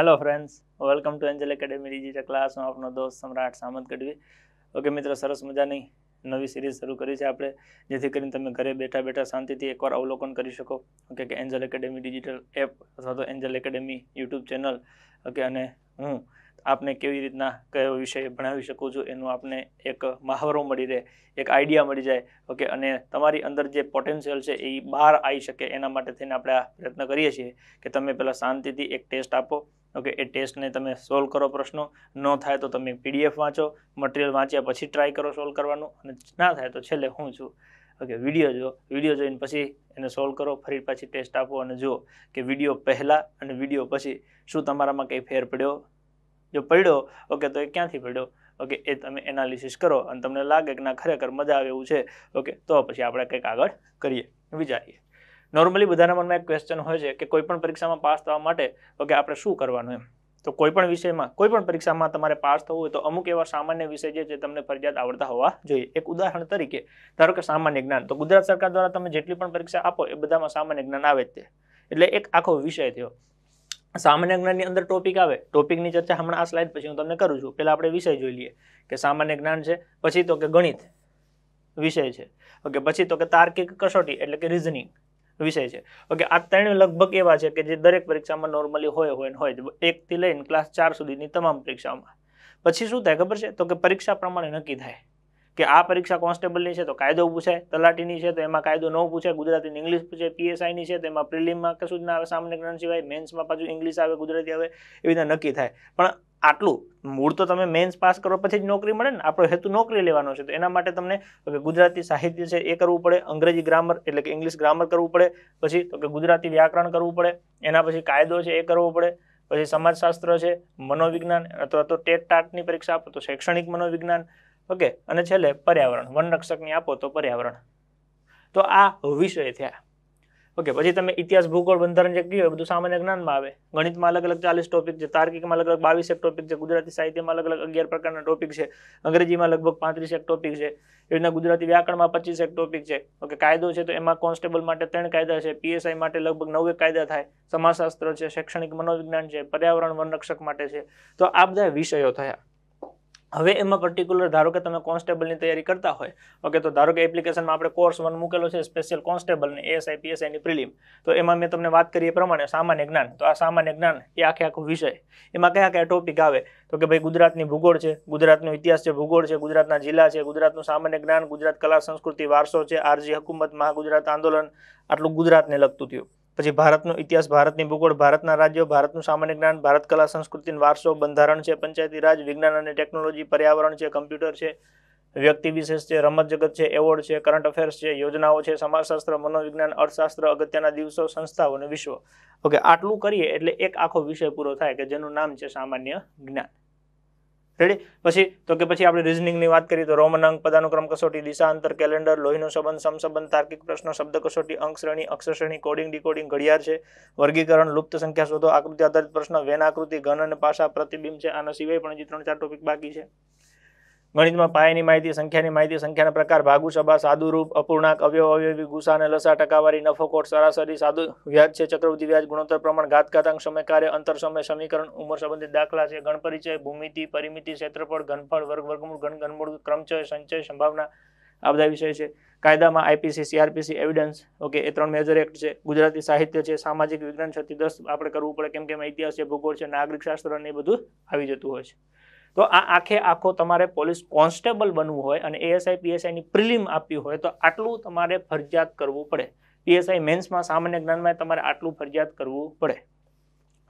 hello friends welcome to Angel Academy digital class હું આપનો દોસ્ત સમ્રાટ સામંત ગઢવી ઓકે મિત્રો સરસ મજાની નવી સિરીઝ શરૂ કરી છે આપણે જેથી કરીને તમે ઘરે બેઠા બેઠા શાંતિથી એકવાર અવલોકન કરી શકો ઓકે કે એન્જલ એકેડેમી ડિજિટલ એપ અથવા તો Angel Academy YouTube channel okay અને હું આપને કેવી રીતના કયો વિષય ભણાવી શકું છું એનું આપને એક મહાવરો મળી રહે એક આઈડિયા મળી જાય ઓકે અને તમારી અંદર જે પોટેન્શિયલ છે એ બહાર આવી શકે એના માટે થઈને આપણે આ પ્રયત્ન કરીએ છીએ કે તમે પહેલાં શાંતિથી એક ટેસ્ટ આપો ઓકે એ ટેસ્ટને તમે સોલ્વ કરો પ્રશ્નો ન થાય તો તમે પીડીએફ વાંચો મટીરિયલ વાંચ્યા પછી ટ્રાય કરો સોલ્વ કરવાનું અને ના થાય તો છેલ્લે હું છું ઓકે વિડીયો જો વિડીયો જોઈને પછી એને સોલ્વ કરો ફરી પાછી ટેસ્ટ આપો અને જુઓ કે વિડીયો પહેલાં અને વિડીયો પછી શું તમારામાં કંઈ ફેર પડ્યો જો પડ્યો ઓકે તો એ ક્યાંથી પડ્યો ઓકે એ તમે એનાલિસિસ કરો અને તમને લાગે કે ના ખરેખર મજા આવે એવું છે ઓકે તો પછી આપણે કંઈક આગળ કરીએ વિચારીએ નોર્મલી બધાના મનમાં એક ક્વેશ્ચન હોય છે કે કોઈપણ પરીક્ષામાં પાસ થવા માટે ઓકે આપણે શું કરવાનું એમ તો કોઈપણ વિષયમાં કોઈપણ પરીક્ષામાં તમારે પાસ થવું હોય તો અમુક એવા સામાન્ય વિષય છે જે તમને ફરજિયાત આવડતા હોવા જોઈએ એક ઉદાહરણ તરીકે ધારો કે સામાન્ય જ્ઞાન તો ગુજરાત સરકાર દ્વારા તમે જેટલી પણ પરીક્ષા આપો એ બધામાં સામાન્ય જ્ઞાન આવે જ તે એટલે એક આખો વિષય થયો સામાન્ય જ્ઞાનની અંદર ટોપિક આવે ટોપિકની ચર્ચા હમણાં આ સ્લાઇડ પછી હું તમને કરું છું પહેલાં આપણે વિષય જોઈ લઈએ કે સામાન્ય જ્ઞાન છે પછી તો કે ગણિત વિષય છે ઓકે પછી તો કે તાર્કિક કસોટી એટલે કે રિઝનિંગ વિષય છે ઓકે આ ત્રણ લગભગ એવા છે કે જે દરેક પરીક્ષામાં નોર્મલી હોય હોય હોય એકથી લઈને ક્લાસ ચાર સુધીની તમામ પરીક્ષાઓમાં પછી શું થાય ખબર છે તો કે પરીક્ષા પ્રમાણે નક્કી થાય કે આ પરીક્ષા કોન્સ્ટેબલની છે તો કાયદો પૂછાય તલાટીની છે તો એમાં કાયદો ન પૂછાય ગુજરાતીની ઇંગ્લિશ પૂછે પીએસઆઈની છે તો એમાં પ્રિલિમમાં કશું જ ના આવે સામાન્ય જ્ઞાન સિવાય મેન્સમાં પાછું ઇંગ્લિશ આવે ગુજરાતી આવે એવી રીતે નક્કી થાય પણ આટલું મૂળ તો તમે મેન્સ પાસ કરો પછી જ નોકરી મળે ને આપણો હેતુ નોકરી લેવાનો છે તો એના માટે તમને ગુજરાતી સાહિત્ય છે એ કરવું પડે અંગ્રેજી ગ્રામર એટલે કે ઇંગ્લિશ ગ્રામર કરવું પડે પછી તો કે ગુજરાતી વ્યાકરણ કરવું પડે એના પછી કાયદો છે એ કરવો પડે પછી સમાજશાસ્ત્ર છે મનોવિજ્ઞાન અથવા તો ટેટ ટાટની પરીક્ષા આપો તો શૈક્ષણિક મનોવિજ્ઞાન ઓકે અને છેલ્લે પર્યાવરણ વનરક્ષકની આપો તો પર્યાવરણ તો આ વિષય થયા ઓકે પછી તમે ઇતિહાસ ભૂગોળ બંધારણ જે કહ્યું બધું સામાન્ય જ્ઞાનમાં આવે ગણિતમાં અલગ અલગ ચાલીસ ટોપિક છે તાર્કિકમાં અલગ અલગ બાવીસ એક ટોપિક છે ગુજરાતી સાહિત્યમાં અલગ અલગ અગિયાર પ્રકારના ટોપિક છે અંગ્રેજીમાં લગભગ પાંત્રીસ એક ટોપિક છે એ રીતના ગુજરાતી વ્યાકરણમાં પચીસ એક ટોપિક છે ઓકે કાયદો છે તો એમાં કોન્સ્ટેબલ માટે ત્રણ કાયદા છે પીએસઆઈ માટે લગભગ નવ કાયદા થાય સમાજશાસ્ત્ર છે શૈક્ષણિક મનોવિજ્ઞાન છે પર્યાવરણ વનરક્ષક માટે છે તો આ બધા વિષયો થયા હવે એમાં પર્ટિક્યુલર ધારો કે તમે કોન્સ્ટેબલની તૈયારી કરતા હોય ઓકે તો ધારો કે એપ્લિકેશનમાં આપણે કોર્સ વન મૂકેલો છે સ્પેશિયલ કોન્સ્ટેબલને એએસઆઈ પીએસઆઈની પ્રિલિમ તો એમાં મેં તમને વાત કરી એ પ્રમાણે સામાન્ય જ્ઞાન તો આ સામાન્ય જ્ઞાન એ આખે આખો વિષય એમાં કયા કયા ટોપિક આવે તો કે ભાઈ ગુજરાતની ભૂગોળ છે ગુજરાતનો ઇતિહાસ છે ભૂગોળ છે ગુજરાતના જિલ્લા છે ગુજરાતનું સામાન્ય જ્ઞાન ગુજરાત કલા સંસ્કૃતિ વારસો છે આરજી હકુમત મહાગુજરાત આંદોલન આટલું ગુજરાતને લગતું થયું પછી ભારતનો ઇતિહાસ ભારતની ભૂગોળ ભારતના રાજ્યો ભારતનું સામાન્ય જ્ઞાન ભારત કલા સંસ્કૃતિ વારસો બંધારણ છે પંચાયતી રાજ વિજ્ઞાન અને ટેકનોલોજી પર્યાવરણ છે કમ્પ્યુટર છે વ્યક્તિ વિશેષ છે રમત જગત છે એવોર્ડ છે કરંટ અફેર્સ છે યોજનાઓ છે સમાજશાસ્ત્ર મનોવિજ્ઞાન અર્થશાસ્ત્ર અગત્યના દિવસો સંસ્થાઓ અને વિશ્વ ઓકે આટલું કરીએ એટલે એક આખો વિષય પૂરો થાય કે જેનું નામ છે સામાન્ય જ્ઞાન રેડી પછી તો કે પછી આપણે રિઝનિંગની વાત કરીએ તો રોમન અંક પદાનુક્રમ કસોટી દિશા અંતર કેલેન્ડર લોહીનો સંબંધ સમસંબંધ તાર્કિક પ્રશ્નો શબ્દ કસોટી અંક શ્રેણી અક્ષર શ્રેણી કોડિંગ ડીકોડિંગ ઘડિયાળ છે વર્ગીકરણ લુપ્ત સંખ્યા શોધો આકૃતિ આધારિત પ્રશ્ન વેન આકૃતિ ઘન અને પાસા પ્રતિબિંબ છે આના સિવાય પણ હજી ત્રણ ચાર ટોપિક બાકી છે ગણિતમાં પાયાની માહિતી સંખ્યાની માહિતી સંખ્યાના પ્રકાર ભાગુ સભા સાદુ અપૂર્ણાંક અવયવ અવયવી ગુસા અને લસા ટકાવારી નફો કોટ સરાસરી સાદુ વ્યાજ છે ચક્રવૃદ્ધિ વ્યાજ ગુણોત્તર પ્રમાણ ઘાત ઘાતઘાતાંક સમય કાર્ય અંતર સમય સમીકરણ ઉંમર સંબંધિત દાખલા છે ગણ પરિચય ભૂમિતિ પરિમિતિ ક્ષેત્રફળ ઘનફળ વર્ગ વર્ગમૂળ ગણ ઘનમૂળ ક્રમચય સંચય સંભાવના આ બધા વિષય છે કાયદામાં આઈપીસી સીઆરપીસી એવિડન્સ ઓકે એ ત્રણ મેજર એક્ટ છે ગુજરાતી સાહિત્ય છે સામાજિક વિજ્ઞાન છથી દસ આપણે કરવું પડે કેમ કે ઇતિહાસ છે ભૂગોળ છે નાગરિક શાસ્ત્ર અને એ બધું આવી જતું હોય છે તો આ આખે આખો તમારે પોલીસ કોન્સ્ટેબલ બનવું હોય અને એએસઆઈ પીએસઆઈની પ્રિલિમ આપવી હોય તો આટલું તમારે ફરજિયાત કરવું પડે પીએસઆઈ મેન્સમાં સામાન્ય જ્ઞાનમાં તમારે આટલું ફરજિયાત કરવું પડે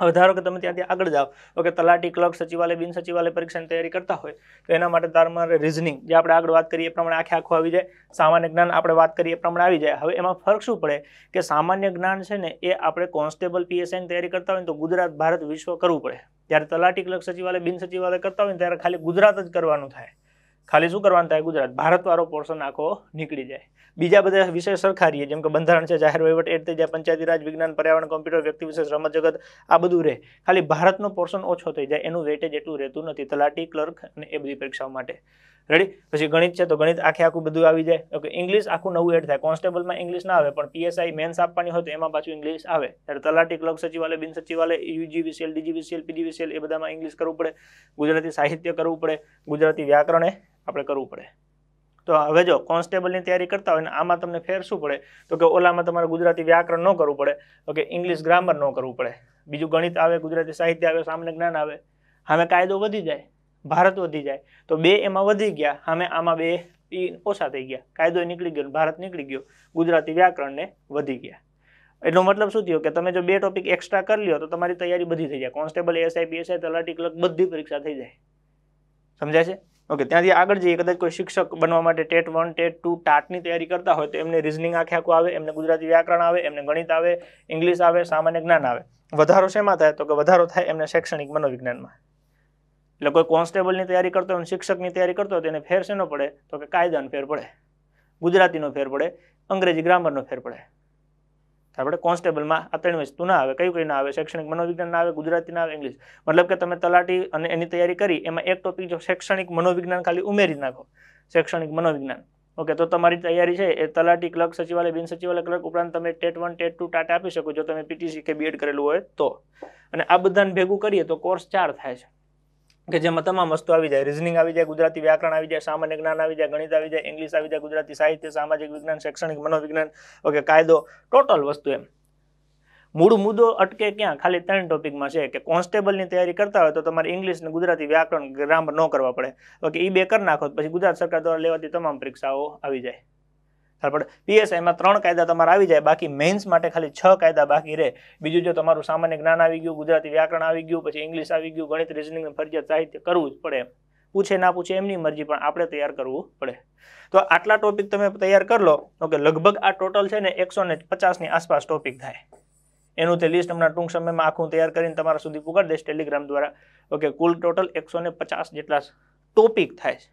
હવે ધારો કે તમે ત્યાંથી આગળ જાઓ તો કે તલાટી ક્લર્ક સચિવાલય બિન સચિવાલય પરીક્ષાની તૈયારી કરતા હોય તો એના માટે તમારે રિઝનિંગ જે આપણે આગળ વાત કરીએ એ પ્રમાણે આખે આખું આવી જાય સામાન્ય જ્ઞાન આપણે વાત કરીએ એ પ્રમાણે આવી જાય હવે એમાં ફરક શું પડે કે સામાન્ય જ્ઞાન છે ને એ આપણે કોન્સ્ટેબલ પીએસઆઈની તૈયારી કરતા હોય તો ગુજરાત ભારત વિશ્વ કરવું પડે જ્યારે તલાટી ક્લર્ક સચિવાલય બિન સચિવાલય કરતા હોય ત્યારે ખાલી ગુજરાત જ કરવાનું થાય ખાલી શું કરવાનું થાય ગુજરાત ભારતવાળો પોર્શન આખો નીકળી જાય બીજા બધા વિષય સરખારીએ જેમ કે બંધારણ છે જાહેર વહીવટ એડ થઈ જાય પંચાયતી રાજ વિજ્ઞાન પર્યાવરણ કોમ્પ્યુટર વ્યક્તિ વિશેષ રમત જગત આ બધું રહે ખાલી ભારતનો પોર્શન ઓછો થઈ જાય એનું વેટેજ એટલું રહેતું નથી તલાટી ક્લર્ક અને એ બધી પરીક્ષાઓ માટે રેડી પછી ગણિત છે તો ગણિત આખે આખું બધું આવી જાય ઓકે ઇંગ્લિશ આખું નવું એડ થાય કોન્સ્ટેબલમાં ઇંગ્લિશ ના આવે પણ પીએસઆઈ મેન્સ આપવાની હોય તો એમાં પાછું ઇંગ્લિશ આવે ત્યારે તલાટી ક્લબ સચિવાલય બિન સચિવાલય યુજીવીસીએલ ડીજીવીસીએલ પીજીવીસીએલ એ બધામાં ઇંગ્લિશ કરવું પડે ગુજરાતી સાહિત્ય કરવું પડે ગુજરાતી વ્યાકરણ આપણે કરવું પડે તો હવે જો કોન્સ્ટેબલની તૈયારી કરતા હોય ને આમાં તમને ફેર શું પડે તો કે ઓલામાં તમારે ગુજરાતી વ્યાકરણ ન કરવું પડે ઓકે ઇંગ્લિશ ગ્રામર ન કરવું પડે બીજું ગણિત આવે ગુજરાતી સાહિત્ય આવે સામાન્ય જ્ઞાન આવે હવે કાયદો વધી જાય ભારત વધી જાય તો બે એમાં વધી ગયા સામે આમાં બે એ ઓછા થઈ ગયા કાયદો નીકળી ગયો ભારત નીકળી ગયો ગુજરાતી વ્યાકરણને વધી ગયા એટલો મતલબ શું થયો કે તમે જો બે ટોપિક એક્સ્ટ્રા કરી લ્યો તો તમારી તૈયારી બધી થઈ જાય કોન્સ્ટેબલ એસઆઈ પીએસઆઈ તલાટી ક્લર્ક બધી પરીક્ષા થઈ જાય સમજાય છે ઓકે ત્યાંથી આગળ જઈએ કદાચ કોઈ શિક્ષક બનવા માટે ટેટ વન ટેટ ટુ ટાટની તૈયારી કરતા હોય તો એમને રિઝનિંગ આખે આખું આવે એમને ગુજરાતી વ્યાકરણ આવે એમને ગણિત આવે ઇંગ્લિશ આવે સામાન્ય જ્ઞાન આવે વધારો શેમાં થાય તો કે વધારો થાય એમને શૈક્ષણિક મનોવિજ્ઞાનમાં એટલે કોઈ કોન્સ્ટેબલની તૈયારી કરતો હોય શિક્ષકની તૈયારી કરતો હોય તેને ફેર શેનો પડે તો કે કાયદાનો ફેર પડે ગુજરાતીનો ફેર પડે અંગ્રેજી ગ્રામરનો ફેર પડે આપણે કોન્સ્ટેબલમાં આ ત્રણ વસ્તુ ના આવે કયું કઈ ના આવે શૈક્ષણિક મનોવિજ્ઞાન ના આવે ગુજરાતી ના આવે ઇંગ્લિશ મતલબ કે તમે તલાટી અને એની તૈયારી કરી એમાં એક ટોપિક જો શૈક્ષણિક મનોવિજ્ઞાન ખાલી ઉમેરી નાખો શૈક્ષણિક મનોવિજ્ઞાન ઓકે તો તમારી તૈયારી છે એ તલાટી ક્લર્ક સચિવાલય બિન સચિવાલય ક્લર્ક ઉપરાંત તમે ટેટ વન ટેટ ટુ ટાટા આપી શકો જો તમે પીટીસી કે બીએડ કરેલું હોય તો અને આ બધાને ભેગું કરીએ તો કોર્સ ચાર થાય છે કે જેમાં તમામ વસ્તુ આવી જાય રિઝનિંગ આવી જાય ગુજરાતી વ્યાકરણ આવી જાય સામાન્ય જ્ઞાન આવી જાય ગણિત આવી જાય ઇંગ્લિશ આવી જાય ગુજરાતી સાહિત્ય સામાજિક વિજ્ઞાન શૈક્ષણિક મનોવિજ્ઞાન ઓકે કાયદો ટોટલ વસ્તુ એમ મૂળ મુદ્દો અટકે ક્યાં ખાલી ત્રણ ટોપિકમાં છે કે કોન્સ્ટેબલની તૈયારી કરતા હોય તો તમારે ઇંગ્લિશ ને ગુજરાતી વ્યાકરણ ગ્રામર ન કરવા પડે ઓકે એ બે કરી નાખો પછી ગુજરાત સરકાર દ્વારા લેવાતી તમામ પરીક્ષાઓ આવી જાય ત્યારબાદ પીએસઆઈમાં ત્રણ કાયદા તમારા આવી જાય બાકી મેન્સ માટે ખાલી છ કાયદા બાકી રહે બીજું જો તમારું સામાન્ય જ્ઞાન આવી ગયું ગુજરાતી વ્યાકરણ આવી ગયું પછી ઇંગ્લિશ આવી ગયું ગણિત રિઝનિંગ ફરજિયાત સાહિત્ય કરવું જ પડે પૂછે ના પૂછે એમની મરજી પણ આપણે તૈયાર કરવું પડે તો આટલા ટોપિક તમે તૈયાર કરી લો ઓકે લગભગ આ ટોટલ છે ને એકસો ને પચાસની આસપાસ ટોપિક થાય એનું તે લિસ્ટ હમણાં ટૂંક સમયમાં આખું તૈયાર કરીને તમારા સુધી પૂકાર દઈશ ટેલિગ્રામ દ્વારા ઓકે કુલ ટોટલ એકસો ને પચાસ જેટલા ટોપિક થાય છે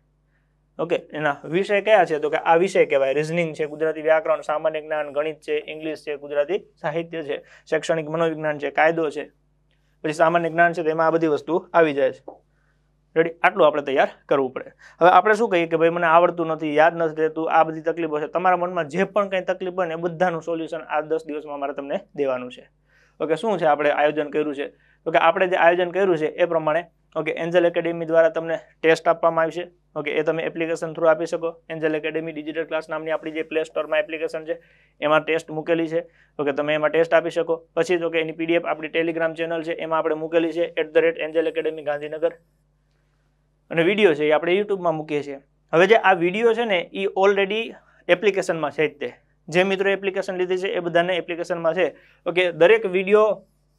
ઓકે એના વિષય કયા છે તો કે આ વિષય કહેવાય રિઝનિંગ છે ગુજરાતી વ્યાકરણ સામાન્ય જ્ઞાન ગણિત છે ઇંગ્લિશ છે ગુજરાતી સાહિત્ય છે શૈક્ષણિક મનોવિજ્ઞાન છે કાયદો છે પછી સામાન્ય જ્ઞાન છે તેમાં આ બધી વસ્તુ આવી જાય છે રેડી આટલું આપણે તૈયાર કરવું પડે હવે આપણે શું કહીએ કે ભાઈ મને આવડતું નથી યાદ નથી રહેતું આ બધી તકલીફો છે તમારા મનમાં જે પણ કંઈ તકલીફ હોય ને એ બધાનું સોલ્યુશન આ દસ દિવસમાં મારે તમને દેવાનું છે ઓકે શું છે આપણે આયોજન કર્યું છે તો કે આપણે જે આયોજન કર્યું છે એ પ્રમાણે ઓકે એન્જલ એકેડેમી દ્વારા તમને ટેસ્ટ આપવામાં આવશે ઓકે એ તમે એપ્લિકેશન થ્રુ આપી શકો એન્જલ એકેડેમી ડિજિટલ ક્લાસ નામની આપણી જે પ્લે સ્ટોરમાં એપ્લિકેશન છે એમાં ટેસ્ટ મૂકેલી છે ઓકે તમે એમાં ટેસ્ટ આપી શકો પછી તો કે એની પીડીએફ આપણી ટેલિગ્રામ ચેનલ છે એમાં આપણે મૂકેલી છે at the rate Angel Academy Gandhinagar અને વિડીયો છે એ આપણે યુટ્યુબમાં મૂકીએ છીએ હવે જે આ વિડીયો છે ને એ ઓલરેડી એપ્લિકેશનમાં છે જ તે જે મિત્રો એપ્લિકેશન લીધી છે એ બધાને એપ્લિકેશનમાં છે ઓકે દરેક વિડીયો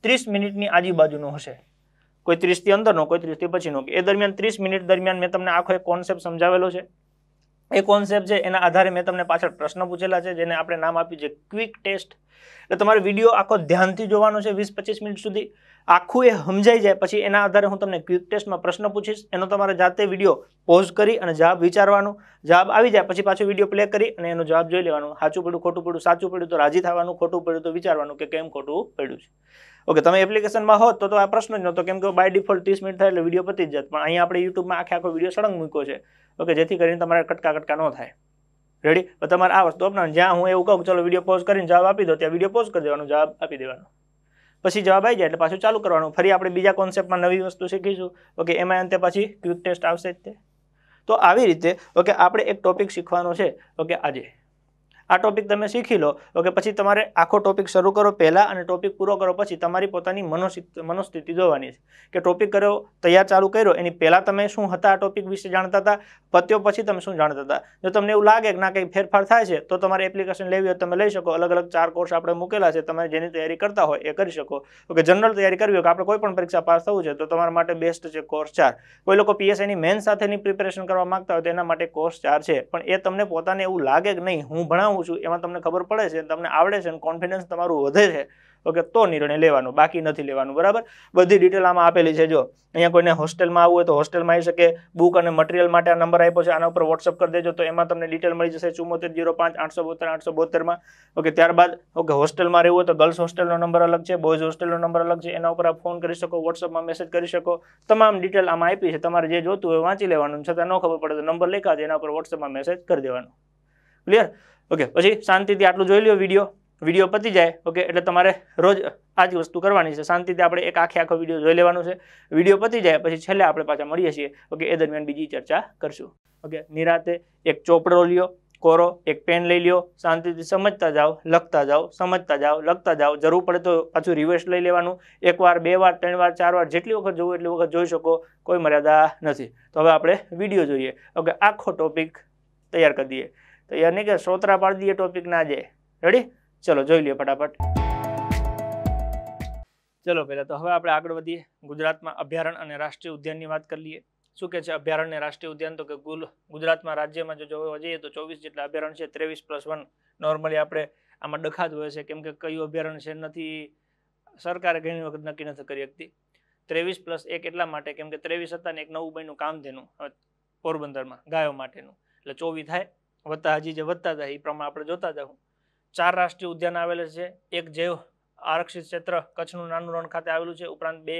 ત્રીસ મિનિટની આજુબાજુનો હશે કોઈ ત્રીસથી અંદરનો કોઈ ત્રીસથી પછીનો એ દરમિયાન ત્રીસ મિનિટ દરમિયાન મેં તમને આખો એક કોન્સેપ્ટ સમજાવેલો છે એ કોન્સેપ્ટ છે એના આધારે મેં તમને પાછળ પ્રશ્ન પૂછેલા છે જેને આપણે નામ આપ્યું છે ક્વિક ટેસ્ટ એટલે તમારે વિડીયો આખો ધ્યાનથી જોવાનો છે વીસ પચીસ મિનિટ સુધી આખું એ સમજાઈ જાય પછી એના આધારે હું તમને ક્વિક ટેસ્ટમાં પ્રશ્ન પૂછીશ એનો તમારે જાતે વિડીયો પોઝ કરી અને જવાબ વિચારવાનો જવાબ આવી જાય પછી પાછો વિડીયો પ્લે કરી અને એનો જવાબ જોઈ લેવાનો સાચું પડ્યું ખોટું પડ્યું સાચું પડ્યું તો રાજી થવાનું ખોટું પડ્યું તો વિચારવાનું કે કેમ ખોટું પડ્યું છે ઓકે તમે એપ્લિકેશનમાં હોત તો આ પ્રશ્ન જ નહોતો કેમ કે બાય ડિફોલ્ટ ત્રીસ મિનિટ થાય એટલે વિડીયો પતી જ જત પણ અહીંયા આપણે યુટ્યુબમાં આખે આખો વિડીયો સળંગ મૂક્યો છે ઓકે જેથી કરીને તમારે કટકા કટકા ન થાય રેડી તમારે આ વસ્તુ અપનાવ જ્યાં હું એવું કહું ચલો વિડીયો પોઝ કરીને જવાબ આપી દો ત્યાં વિડીયો પોઝ કરી દેવાનો જવાબ આપી દેવાનો પછી જવાબ આવી જાય એટલે પાછું ચાલુ કરવાનું ફરી આપણે બીજા કોન્સેપ્ટમાં નવી વસ્તુ શીખીશું ઓકે એમાં અંતે પછી ક્વિક ટેસ્ટ આવશે જ તે તો આવી રીતે ઓકે આપણે એક ટોપિક શીખવાનો છે ઓકે આજે આ ટોપિક તમે શીખી લો ઓકે પછી તમારે આખો ટોપિક શરૂ કરો પહેલાં અને ટોપિક પૂરો કરો પછી તમારી પોતાની મનોસ્થિતિ જોવાની છે કે ટોપિક કર્યો તૈયાર ચાલુ કર્યો એની પહેલાં તમે શું હતા આ ટોપિક વિશે જાણતા હતા પત્યો પછી તમે શું જાણતા હતા જો તમને એવું લાગે કે ના કંઈ ફેરફાર થાય છે તો તમારે એપ્લિકેશન લેવી હોય તમે લઈ શકો અલગ અલગ ચાર કોર્સ આપણે મૂકેલા છે તમે જેની તૈયારી કરતા હોય એ કરી શકો ઓકે જનરલ તૈયારી કરવી હોય કે આપણે કોઈ પણ પરીક્ષા પાસ થવું છે તો તમારા માટે બેસ્ટ છે કોર્સ ચાર કોઈ લોકો પીએસઆઈની મેન સાથેની પ્રિપેરેશન કરવા માગતા હોય તો એના માટે કોર્સ ચાર છે પણ એ તમને પોતાને એવું લાગે કે નહીં હું ભણાવું ભણાવું છું એમાં તમને ખબર પડે છે તમને આવડે છે અને કોન્ફિડન્સ તમારું વધે છે ઓકે તો નિર્ણય લેવાનો બાકી નથી લેવાનું બરાબર બધી ડિટેલ આમાં આપેલી છે જો અહીંયા કોઈને હોસ્ટેલમાં આવવું હોય તો હોસ્ટેલમાં આવી શકે બુક અને મટીરિયલ માટે આ નંબર આપ્યો છે આના ઉપર વોટ્સઅપ કરી દેજો તો એમાં તમને ડિટેલ મળી જશે ચુમ્મોતેર જીરો પાંચ આઠસો બોતેર આઠસો બોતેરમાં ઓકે ત્યારબાદ ઓકે હોસ્ટેલમાં રહેવું હોય તો ગર્લ્સ હોસ્ટેલનો નંબર અલગ છે બોયઝ હોસ્ટેલનો નંબર અલગ છે એના ઉપર આપ ફોન કરી શકો વોટ્સઅપમાં મેસેજ કરી શકો તમામ ડિટેલ આમાં આપી છે તમારે જે જોતું હોય વાંચી લેવાનું છતાં ન ખબર પડે તો નંબર લખ્યા એના ઉપર વોટ્સઅપમાં મેસેજ કરી દેવાનો ક્લિયર ઓકે પછી શાંતિથી આટલું જોઈ લો વિડીયો વિડીયો પતી જાય ઓકે એટલે તમારે રોજ આ જ વસ્તુ કરવાની છે શાંતિથી આપણે એક આખે આખો વિડીયો જોઈ લેવાનો છે વિડીયો પતી જાય પછી છેલ્લે આપણે પાછા મળીએ છીએ ઓકે એ દરમિયાન બીજી ચર્ચા કરશું ઓકે નિરાતે એક ચોપડો લ્યો કોરો એક પેન લઈ લ્યો શાંતિથી સમજતા જાઓ લખતા જાઓ સમજતા જાઓ લખતા જાઓ જરૂર પડે તો પાછું રિવર્સ લઈ લેવાનું એક વાર બે વાર ત્રણ વાર ચાર વાર જેટલી વખત જોવું એટલી વખત જોઈ શકો કોઈ મર્યાદા નથી તો હવે આપણે વિડીયો જોઈએ ઓકે આખો ટોપિક તૈયાર કરી દઈએ તો યાની કે સોતરા પાડી દઈએ ટોપિક ના જાય રેડી ચલો જોઈ લઈએ ફટાફટ ચલો પહેલાં તો હવે આપણે આગળ વધીએ ગુજરાતમાં અભયારણ્ય અને રાષ્ટ્રીય ઉદ્યાનની વાત કરી લઈએ શું કે છે અભયારણ્ય રાષ્ટ્રીય ઉદ્યાન તો કે ગુલ ગુજરાતમાં રાજ્યમાં જો જોવા જઈએ તો ચોવીસ જેટલા અભયારણ્ય છે ત્રેવીસ પ્લસ વન નોર્મલી આપણે આમાં ડખાત હોય છે કેમ કે કયું અભયારણ્ય છે નથી સરકારે ઘણી વખત નક્કી નથી કરી શકતી ત્રેવીસ પ્લસ એક એટલા માટે કેમ કે ત્રેવીસ હતા ને એક નવું બન્યું કામ તેનું પોરબંદરમાં ગાયો માટેનું એટલે ચોવીસ થાય વધતા હજી જે વધતા જાય એ પ્રમાણે આપણે જોતા જાઉં ચાર રાષ્ટ્રીય ઉદ્યાન આવેલા છે એક જૈવ આરક્ષિત ક્ષેત્ર કચ્છનું નાનું રણ ખાતે આવેલું છે ઉપરાંત બે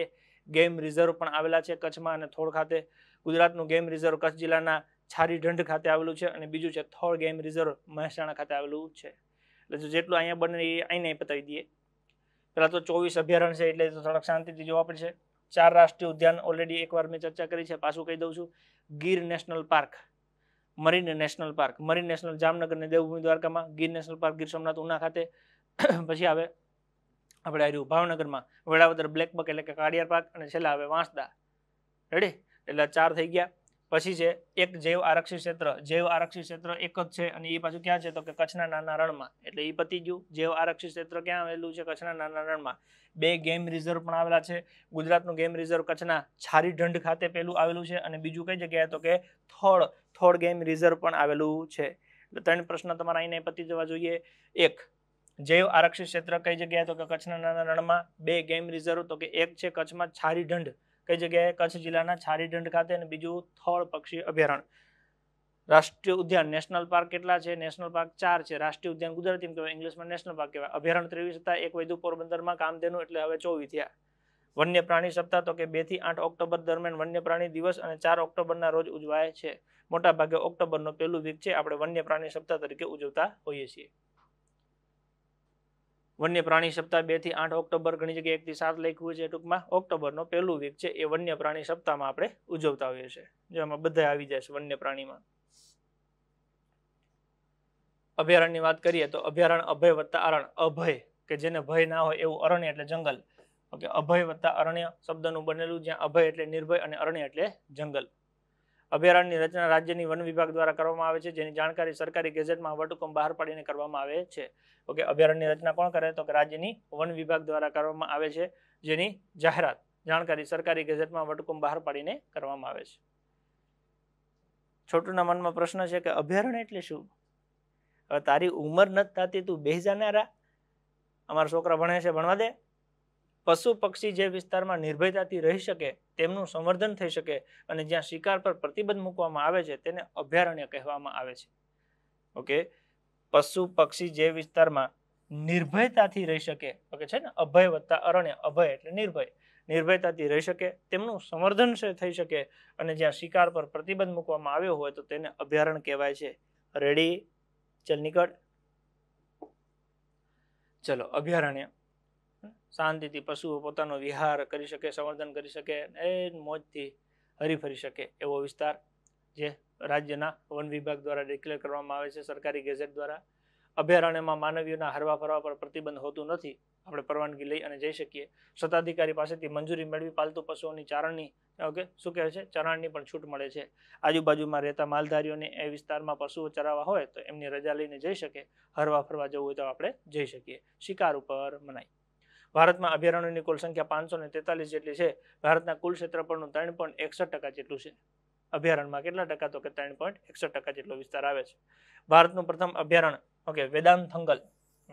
ગેમ રિઝર્વ પણ આવેલા છે કચ્છમાં અને થોળ ખાતે ગુજરાતનું ગેમ રિઝર્વ કચ્છ જિલ્લાના છારી ઢંઢ ખાતે આવેલું છે અને બીજું છે થોળ ગેમ રિઝર્વ મહેસાણા ખાતે આવેલું છે એટલે જો જેટલું અહીંયા બને એ અહીંને પતાવી દઈએ પહેલાં તો ચોવીસ અભયારણ્ય છે એટલે થોડાક શાંતિથી જોવા પડશે ચાર રાષ્ટ્રીય ઉદ્યાન ઓલરેડી એકવાર મેં ચર્ચા કરી છે પાછું કહી દઉં છું Gir national park marine national park marine national Jamnagar ને દેવભૂમિ દ્વારકામાં ગીર નેશનલ પાર્ક ગીર સોમનાથ ઉના ખાતે પછી આવે આપણે આવ્યું ભાવનગરમાં વેળાવદર બ્લેક બક એટલે કે કાળિયાર પાર્ક અને છેલ્લા આવે વાંસદા રેડી એટલે ચાર થઈ ગયા પછી છે એક જૈવ આરક્ષિત ક્ષેત્ર જૈવ આરક્ષિત ક્ષેત્ર એક જ છે અને એ પાછું ક્યાં છે તો કે કચ્છના નાના રણમાં એટલે એ પતી ગયું જૈવ આરક્ષિત ક્ષેત્ર ક્યાં આવેલું છે કચ્છના નાના રણમાં બે ગેમ રિઝર્વ પણ આવેલા છે ગુજરાતનું ગેમ રિઝર્વ કચ્છના છારી છારીઢંઢ ખાતે પેલું આવેલું છે અને બીજું કઈ જગ્યાએ તો કે થળ થોડ ગેમ રિઝર્વ પણ આવેલું છે એટલે ત્રણ પ્રશ્ન તમારા અહીંને પતી જવા જોઈએ એક જૈવ આરક્ષિત ક્ષેત્ર કઈ જગ્યાએ તો કે કચ્છના નાના રણમાં બે ગેમ રિઝર્વ તો કે એક છે કચ્છમાં છારીઢંઢ કઈ જગ્યાએ કચ્છ જિલ્લાના છારીઢંઢ ખાતે અને બીજું થોળ પક્ષી અભયારણ્ય રાષ્ટ્રીય ઉદ્યાન નેશનલ પાર્ક કેટલા છે નેશનલ પાર્ક ચાર છે રાષ્ટ્રીય ઉદ્યાન ગુજરાતીમાં ઇંગ્લિશમાં નેશનલ પાર્ક કહેવાય અભયારણ્ય ત્રેવીસ હતા એક વૈદુ પોરબંદરમાં કામધેનુ એટલે હવે ચોવી થયા વન્ય પ્રાણી સપ્તાહ તો કે બેથી આઠ ઓક્ટોબર દરમિયાન વન્ય પ્રાણી દિવસ અને ચાર ઓક્ટોબરના રોજ ઉજવાય છે મોટા ભાગે ઓક્ટોબરનો પહેલું વીક છે આપણે વન્ય પ્રાણી સપ્તાહ તરીકે ઉજવતા હોઈએ છીએ વન્ય પ્રાણી સપ્તાહ બે થી આઠ ઓક્ટોબર ઘણી જગ્યાએ એકથી સાત લખ્યું છે ટૂંકમાં ઓક્ટોબરનો પહેલું વીક છે એ વન્ય પ્રાણી સપ્તાહમાં આપણે ઉજવતા હોઈએ છીએ જેમાં બધા આવી જાય છે વન્ય પ્રાણીમાં અભયારણ્યની વાત કરીએ તો અભયારણ્ય અભય વત્તા અરણ અભય કે જેને ભય ના હોય એવું અરણ્ય એટલે જંગલ ઓકે અભય વત્તા અરણ્ય શબ્દનું બનેલું જ્યાં અભય એટલે નિર્ભય અને અરણ્ય એટલે જંગલ અભયારણ્યની રચના રાજ્યની વન વિભાગ દ્વારા કરવામાં આવે છે જેની જાણકારી સરકારી ગેઝેટમાં વટહુકમ બહાર પાડીને કરવામાં આવે છે ઓકે અભયારણ્યની રચના કોણ કરે તો કે રાજ્યની વન વિભાગ દ્વારા કરવામાં આવે છે જેની જાહેરાત જાણકારી સરકારી ગેઝેટમાં વટહુકમ બહાર પાડીને કરવામાં આવે છે છોટુના મનમાં પ્રશ્ન છે કે અભયારણ્ય એટલે શું હવે તારી ઉંમર નથી થતી તું બેહજાનારા અમારા છોકરા ભણે છે ભણવા દે પશુ પક્ષી જે વિસ્તારમાં નિર્ભયતાથી રહી શકે તેમનું સંવર્ધન થઈ શકે અને જ્યાં શિકાર પર પ્રતિબંધ મૂકવામાં આવે છે તેને અભયારણ્ય કહેવામાં આવે છે ઓકે પશુ પક્ષી જે વિસ્તારમાં નિર્ભયતાથી રહી શકે ઓકે છે ને અભય વત્તા અરણ્ય અભય એટલે નિર્ભય નિર્ભયતાથી રહી શકે તેમનું સંવર્ધન થઈ શકે અને જ્યાં શિકાર પર પ્રતિબંધ મૂકવામાં આવ્યો હોય તો તેને અભયારણ્ય કહેવાય છે રેડી ચલ નીકળ ચલો અભયારણ્ય શાંતિથી પશુઓ પોતાનો વિહાર કરી શકે સંવર્ધન કરી શકે એ મોજથી હરીફરી શકે એવો વિસ્તાર જે રાજ્યના વન વિભાગ દ્વારા ડિક્લેર કરવામાં આવે છે સરકારી ગેઝેટ દ્વારા અભયારણ્યમાં માનવીઓના હરવા ફરવા પર પ્રતિબંધ હોતું નથી આપણે પરવાનગી લઈ અને જઈ શકીએ સત્તાધિકારી પાસેથી મંજૂરી મેળવી પાલતુ પશુઓની ચારણની ઓકે શું કહે છે ચરાણની પણ છૂટ મળે છે આજુબાજુમાં રહેતા માલધારીઓને એ વિસ્તારમાં પશુઓ ચરાવવા હોય તો એમની રજા લઈને જઈ શકે હરવા ફરવા જવું હોય તો આપણે જઈ શકીએ શિકાર ઉપર મનાઈ ભારતમાં અભયારણ્યની કુલ સંખ્યા પાંચસો તેતાલીસ જેટલી છે ભારતના કુલ ક્ષેત્રફળનું ત્રણ પોઈન્ટ એકસઠ ટકા જેટલું છે અભયારણ્યમાં કેટલા ટકા તો કે ત્રણ પોઈન્ટ એકસઠ ટકા જેટલો વિસ્તાર આવે છે ભારતનું પ્રથમ અભયારણ્ય ઓકે વેદાંતંગલ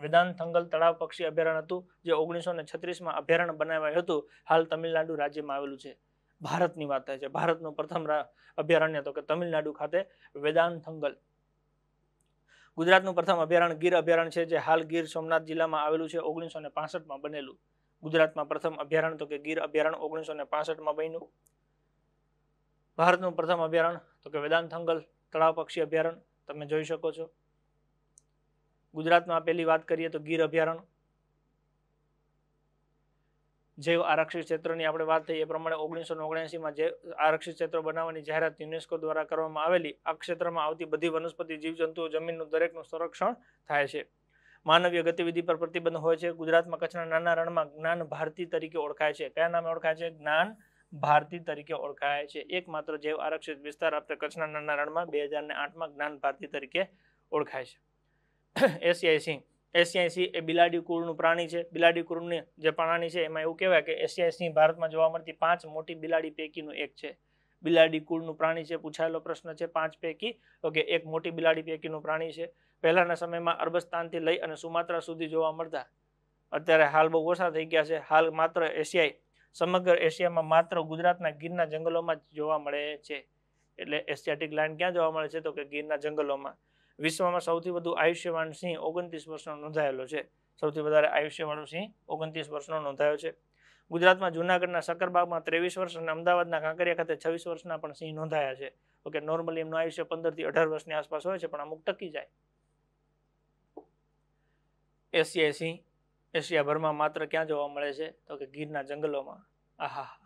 વેદાંતંગલ તળાવ પક્ષી અભયારણ્ય હતું જે ઓગણીસો ને છત્રીસમાં અભયારણ્ય બનાવ્યું હતું હાલ તમિલનાડુ રાજ્યમાં આવેલું છે ભારતની વાત થાય છે ભારતનું પ્રથમ અભયારણ્ય તો કે તમિલનાડુ ખાતે વેદાંતંગલ ગુજરાતનું પ્રથમ અભયારણ્ય ગીર અભયારણ્ય છે જે હાલ ગીર સોમનાથ જિલ્લામાં આવેલું છે ઓગણીસો ને પાસઠમાં બનેલું ગુજરાતમાં પ્રથમ અભયારણ્ય તો કે ગીર અભયારણ્ય ઓગણીસો ને પાસઠમાં બન્યું ભારતનું પ્રથમ અભયારણ્ય તો કે વેદાંત તળાવ પક્ષી અભયારણ્ય તમે જોઈ શકો છો ગુજરાતમાં પહેલી વાત કરીએ તો ગીર અભયારણ્ય જૈવ આરક્ષિત ક્ષેત્રની આપણે વાત થઈ એ પ્રમાણે ઓગણીસો ઓગણએંસીમાં જે આરક્ષિત ક્ષેત્રો બનાવવાની જાહેરાત યુનેસ્કો દ્વારા કરવામાં આવેલી આ ક્ષેત્રમાં આવતી બધી વનસ્પતિ જીવજંતુઓ જમીનનું દરેકનું સંરક્ષણ થાય છે માનવીય ગતિવિધિ પર પ્રતિબંધ હોય છે ગુજરાતમાં કચ્છના નાના રણમાં જ્ઞાન ભારતી તરીકે ઓળખાય છે કયા નામે ઓળખાય છે જ્ઞાન ભારતી તરીકે ઓળખાય છે એકમાત્ર જૈવ આરક્ષિત વિસ્તાર આપતા કચ્છના નાના રણમાં બે હજાર ને આઠમાં જ્ઞાન ભારતી તરીકે ઓળખાય છે એસીઆઈસી એશિયાસી એ બિલાડી કુળનું પ્રાણી છે બિલાડી કુળની જે પ્રાણી છે એમાં એવું કહેવાય કે એશિયાસી ભારતમાં જોવા મળતી પાંચ મોટી બિલાડી પૈકીનું એક છે બિલાડી કુળનું પ્રાણી છે પૂછાયેલો પ્રશ્ન છે પાંચ પૈકી તો કે એક મોટી બિલાડી પૈકીનું પ્રાણી છે પહેલાંના સમયમાં અરબસ્તાનથી લઈ અને સુમાત્રા સુધી જોવા મળતા અત્યારે હાલ બહુ ઓછા થઈ ગયા છે હાલ માત્ર એશિયાઈ સમગ્ર એશિયામાં માત્ર ગુજરાતના ગીરના જંગલોમાં જ જોવા મળે છે એટલે એશિયાટિક લાઈન ક્યાં જોવા મળે છે તો કે ગીરના જંગલોમાં વિશ્વમાં સૌથી વધુ આયુષ્યવાન સિંહ ઓગણત્રીસ વર્ષનો નોંધાયેલો છે સૌથી વધારે આયુષ્યવાળો સિંહ ઓગણત્રીસ વર્ષનો નોંધાયો છે ગુજરાતમાં જુનાગઢના સકરબાગમાં ત્રેવીસ વર્ષ અને અમદાવાદના કાંકરિયા ખાતે છવ્વીસ વર્ષના પણ સિંહ નોંધાયા છે ઓકે નોર્મલી એમનું આયુષ્ય પંદરથી અઢાર વર્ષની આસપાસ હોય છે પણ અમુક ટકી જાય એશિયાઈ સિંહ એશિયાભરમાં માત્ર ક્યાં જોવા મળે છે તો કે ગીરના જંગલોમાં આહા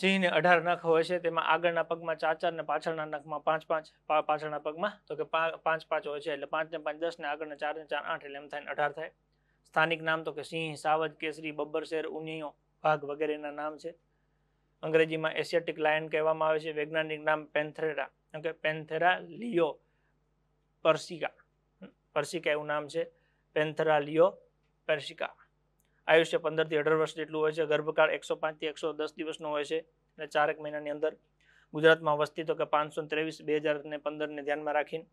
સિંહને અઢાર નખ હોય છે તેમાં આગળના પગમાં ચાર ચાર ને પાછળના નખમાં પાંચ પાંચ પાછળના પગમાં તો કે પાંચ પાંચ હોય છે એટલે પાંચ ને પાંચ દસ ને આગળના ચાર ને ચાર આઠ એટલે એમ થાય અઢાર થાય સ્થાનિક નામ તો કે સિંહ સાવજ કેસરી બબ્બર શેર ઉનિયો વાઘ વગેરેના નામ છે અંગ્રેજીમાં એશિયાટિક લાયન કહેવામાં આવે છે વૈજ્ઞાનિક નામ પેન્થેરા ઓકે પેન્થેરા લિયો પર્સિકા પર્સિકા એવું નામ છે પેન્થેરા લિયો પર્સિકા આયુષ્ય પંદરથી અઢાર વર્ષ જેટલું હોય છે ગર્ભકાળ એકસો પાંચથી એકસો દસ દિવસનો હોય છે અને ચારેક મહિનાની અંદર ગુજરાતમાં વસ્તી તો કે પાંચસો ત્રેવીસ બે હજાર ને પંદરને ધ્યાનમાં રાખીને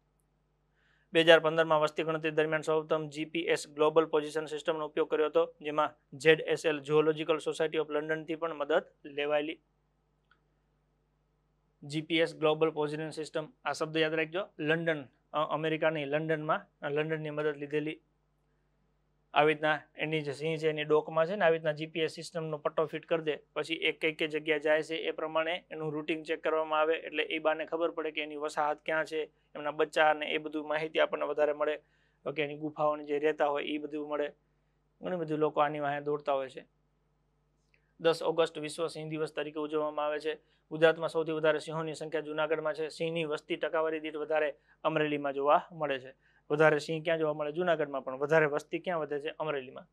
બે હજાર પંદરમાં વસ્તી ગણતરી દરમિયાન સૌપ્રથમ જીપીએસ ગ્લોબલ પોઝિશન સિસ્ટમનો ઉપયોગ કર્યો હતો જેમાં Z S L zoological society of લંડનથી પણ મદદ લેવાયેલી જીપીએસ ગ્લોબલ પોઝિશન સિસ્ટમ આ શબ્દ યાદ રાખજો લંડન અમેરિકાની લંડનમાં લંડનની મદદ લીધેલી આવી રીતના એની જે સિંહ છે એની ડોકમાં છે ને આવી રીતના જીપીએસ સિસ્ટમનો પટ્ટો ફિટ કરી દે પછી એક કઈ કઈ જગ્યા જાય છે એ પ્રમાણે એનું રૂટિંગ ચેક કરવામાં આવે એટલે એ બાને ખબર પડે કે એની વસાહત ક્યાં છે એમના બચ્ચા અને એ બધું માહિતી આપણને વધારે મળે કે એની ગુફાઓની જે રહેતા હોય એ બધું મળે ઘણી બધું લોકો આની વાહે દોડતા હોય છે દસ ઓગસ્ટ વિશ્વ સિંહ દિવસ તરીકે ઉજવવામાં આવે છે ગુજરાતમાં સૌથી વધારે સિંહોની સંખ્યા જુનાગઢમાં છે સિંહની વસ્તી ટકાવારી દીઠ વધારે અમરેલીમાં જોવા મળે છે વધારે સિંહ ક્યાં જોવા મળે જુનાગઢમાં પણ વધારે વસ્તી ક્યાં વધે છે અમરેલીમાં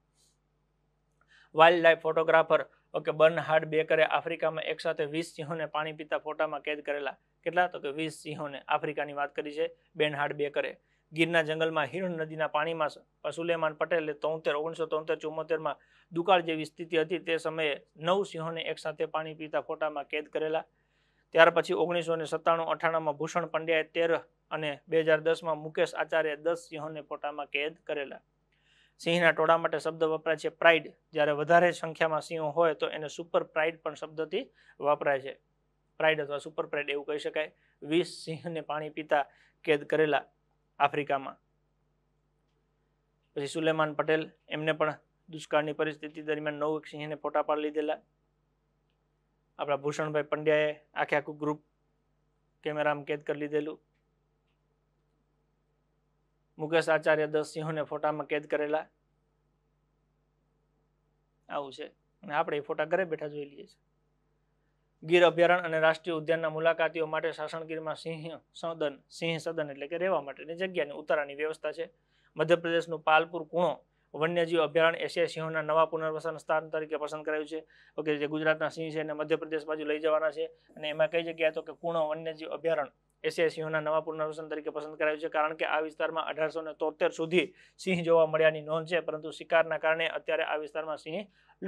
વાઇલ્ડ લાઈફ ફોટોગ્રાફર ઓકે બર્ન બર્નહાર્ડ બેકરે આફ્રિકામાં એકસાથે વીસ સિંહોને પાણી પીતા ફોટામાં કેદ કરેલા કેટલા તો કે વીસ સિંહોને આફ્રિકાની વાત કરી છે બેન બેનહાર્ડ બેકરે ગીરના જંગલમાં હિરણ નદીના પાણીમાં સુલેમાન પટેલે તોતેર ઓગણીસો તોતેર ચુમ્મોતેરમાં દુકાળ જેવી સ્થિતિ હતી તે સમયે નવ સિંહોને એકસાથે પાણી પીતા ફોટામાં કેદ કરેલા ત્યાર પછી ઓગણીસો ને સત્તાણું અઠાણુંમાં ભૂષણ પંડ્યાએ તેર અને બે હજાર દસમાં મુકેશ આચાર્ય દસ સિંહોને ફોટામાં કેદ કરેલા સિંહના ટોળા માટે શબ્દ વપરાય છે પ્રાઇડ જ્યારે વધારે સંખ્યામાં સિંહો હોય તો એને સુપર પ્રાઇડ પણ શબ્દથી વપરાય છે પ્રાઇડ અથવા સુપર પ્રાઇડ એવું કહી શકાય વીસ સિંહને પાણી પીતા કેદ કરેલા આફ્રિકામાં પછી સુલેમાન પટેલ એમને પણ દુષ્કાળની પરિસ્થિતિ દરમિયાન નવ સિંહને ફોટા પાડી લીધેલા આપણા ભૂષણભાઈ પંડ્યાએ આખે આખું ગ્રુપ કેમેરામાં કેદ કરી લીધેલું મુકેશ આચાર્ય દસ સિંહોને ફોટામાં કેદ કરેલા આવું છે અને આપણે એ ફોટા ઘરે બેઠા જોઈ લઈએ છીએ ગીર અભયારણ્ય અને રાષ્ટ્રીય ઉદ્યાનના મુલાકાતીઓ માટે સાસણગીરમાં સિંહ સદન સિંહ સદન એટલે કે રહેવા માટેની જગ્યાની ઉતારાની વ્યવસ્થા છે મધ્યપ્રદેશનું પાલપુર કુણો વન્યજીવ અભયારણ્ય એશિયા સિંહોના નવા પુનર્વસન સ્થાન તરીકે પસંદ કરાયું છે ઓકે જે ગુજરાતના સિંહ છે એને મધ્યપ્રદેશ બાજુ લઈ જવાના છે અને એમાં કઈ જગ્યાએ તો કે કુણો વન્યજીવ અભયારણ્ય એશિયા સિંહોના નવા પુનર્વસન તરીકે પસંદ કરાયું છે કારણ કે આ વિસ્તારમાં અઢારસો તોતેર સુધી સિંહ જોવા મળ્યાની નોંધ છે પરંતુ શિકારના કારણે અત્યારે આ વિસ્તારમાં સિંહ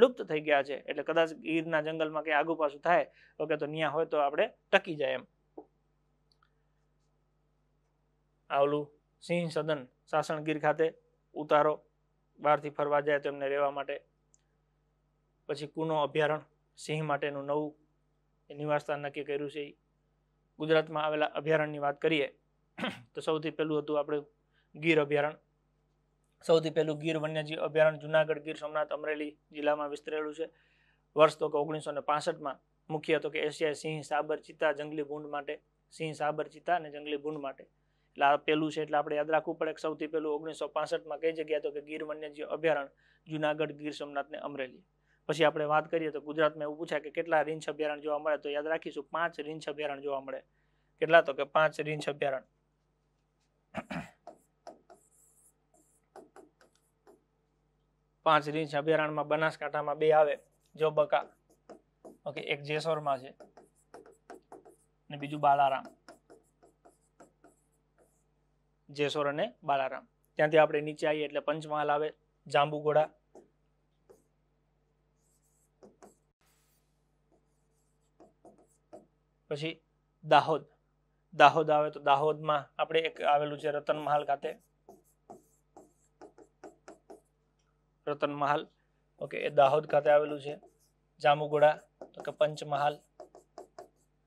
લુપ્ત થઈ ગયા છે એટલે કદાચ ગીરના જંગલમાં કંઈ આગુ પાછું થાય ઓકે તો ન્યા હોય તો આપણે ટકી જાય એમ આવલું સિંહ સદન સાસણ ગીર ખાતે ઉતારો બહારથી ફરવા જાય તેમને રહેવા માટે પછી કુનો અભયારણ સિંહ માટેનું નવું નિવાસસ્થાન નક્કી કર્યું છે ગુજરાતમાં આવેલા અભયારણ્યની વાત કરીએ તો સૌથી પહેલું હતું આપણે ગીર અભયારણ્ય સૌથી પહેલું ગીર વન્યજીવ અભયારણ્ય જુનાગઢ ગીર સોમનાથ અમરેલી જિલ્લામાં વિસ્તરેલું છે વર્ષ તો કે ઓગણીસો ને પાસઠમાં મુખ્ય હતો કે એશિયાઈ સિંહ સાબર ચિત્તા જંગલી ભૂંડ માટે સિંહ સાબર ચિત્તા અને જંગલી ભૂંડ માટે એટલે આ પહેલું છે એટલે આપણે યાદ રાખવું પડે કે સૌથી પહેલું ઓગણીસો પાસઠમાં કઈ જગ્યા તો કે ગીર વન્યજીવ અભયારણ્ય જુનાગઢ ગીર સોમનાથ ને અમરેલી પછી આપણે વાત કરીએ તો ગુજરાતમાં એ પૂછાય કે કેટલા રીંચ અભયારણ જોવા મળે તો યાદ રાખીશું 5 રીંચ અભયારણ જોવા મળે કેટલા તો કે 5 રીંચ અભયારણ 5 રીંચ અભયારણ માં બનાસકાંઠા માં બે આવે જોબકા ઓકે એક જેસવર માં છે અને બીજો બાલારામ જેસવર અને બાલારામ ત્યાંથી આપણે નીચે આઈએ એટલે પંચમહાલ આવે જાંબુગોડા પછી દાહોદ દાહોદ આવે તો દાહોદમાં આપણે એક આવેલું છે રતન મહાલ ખાતે રતન મહાલ ઓકે એ દાહોદ ખાતે આવેલું છે જામુગોડા તો કે પંચમહાલ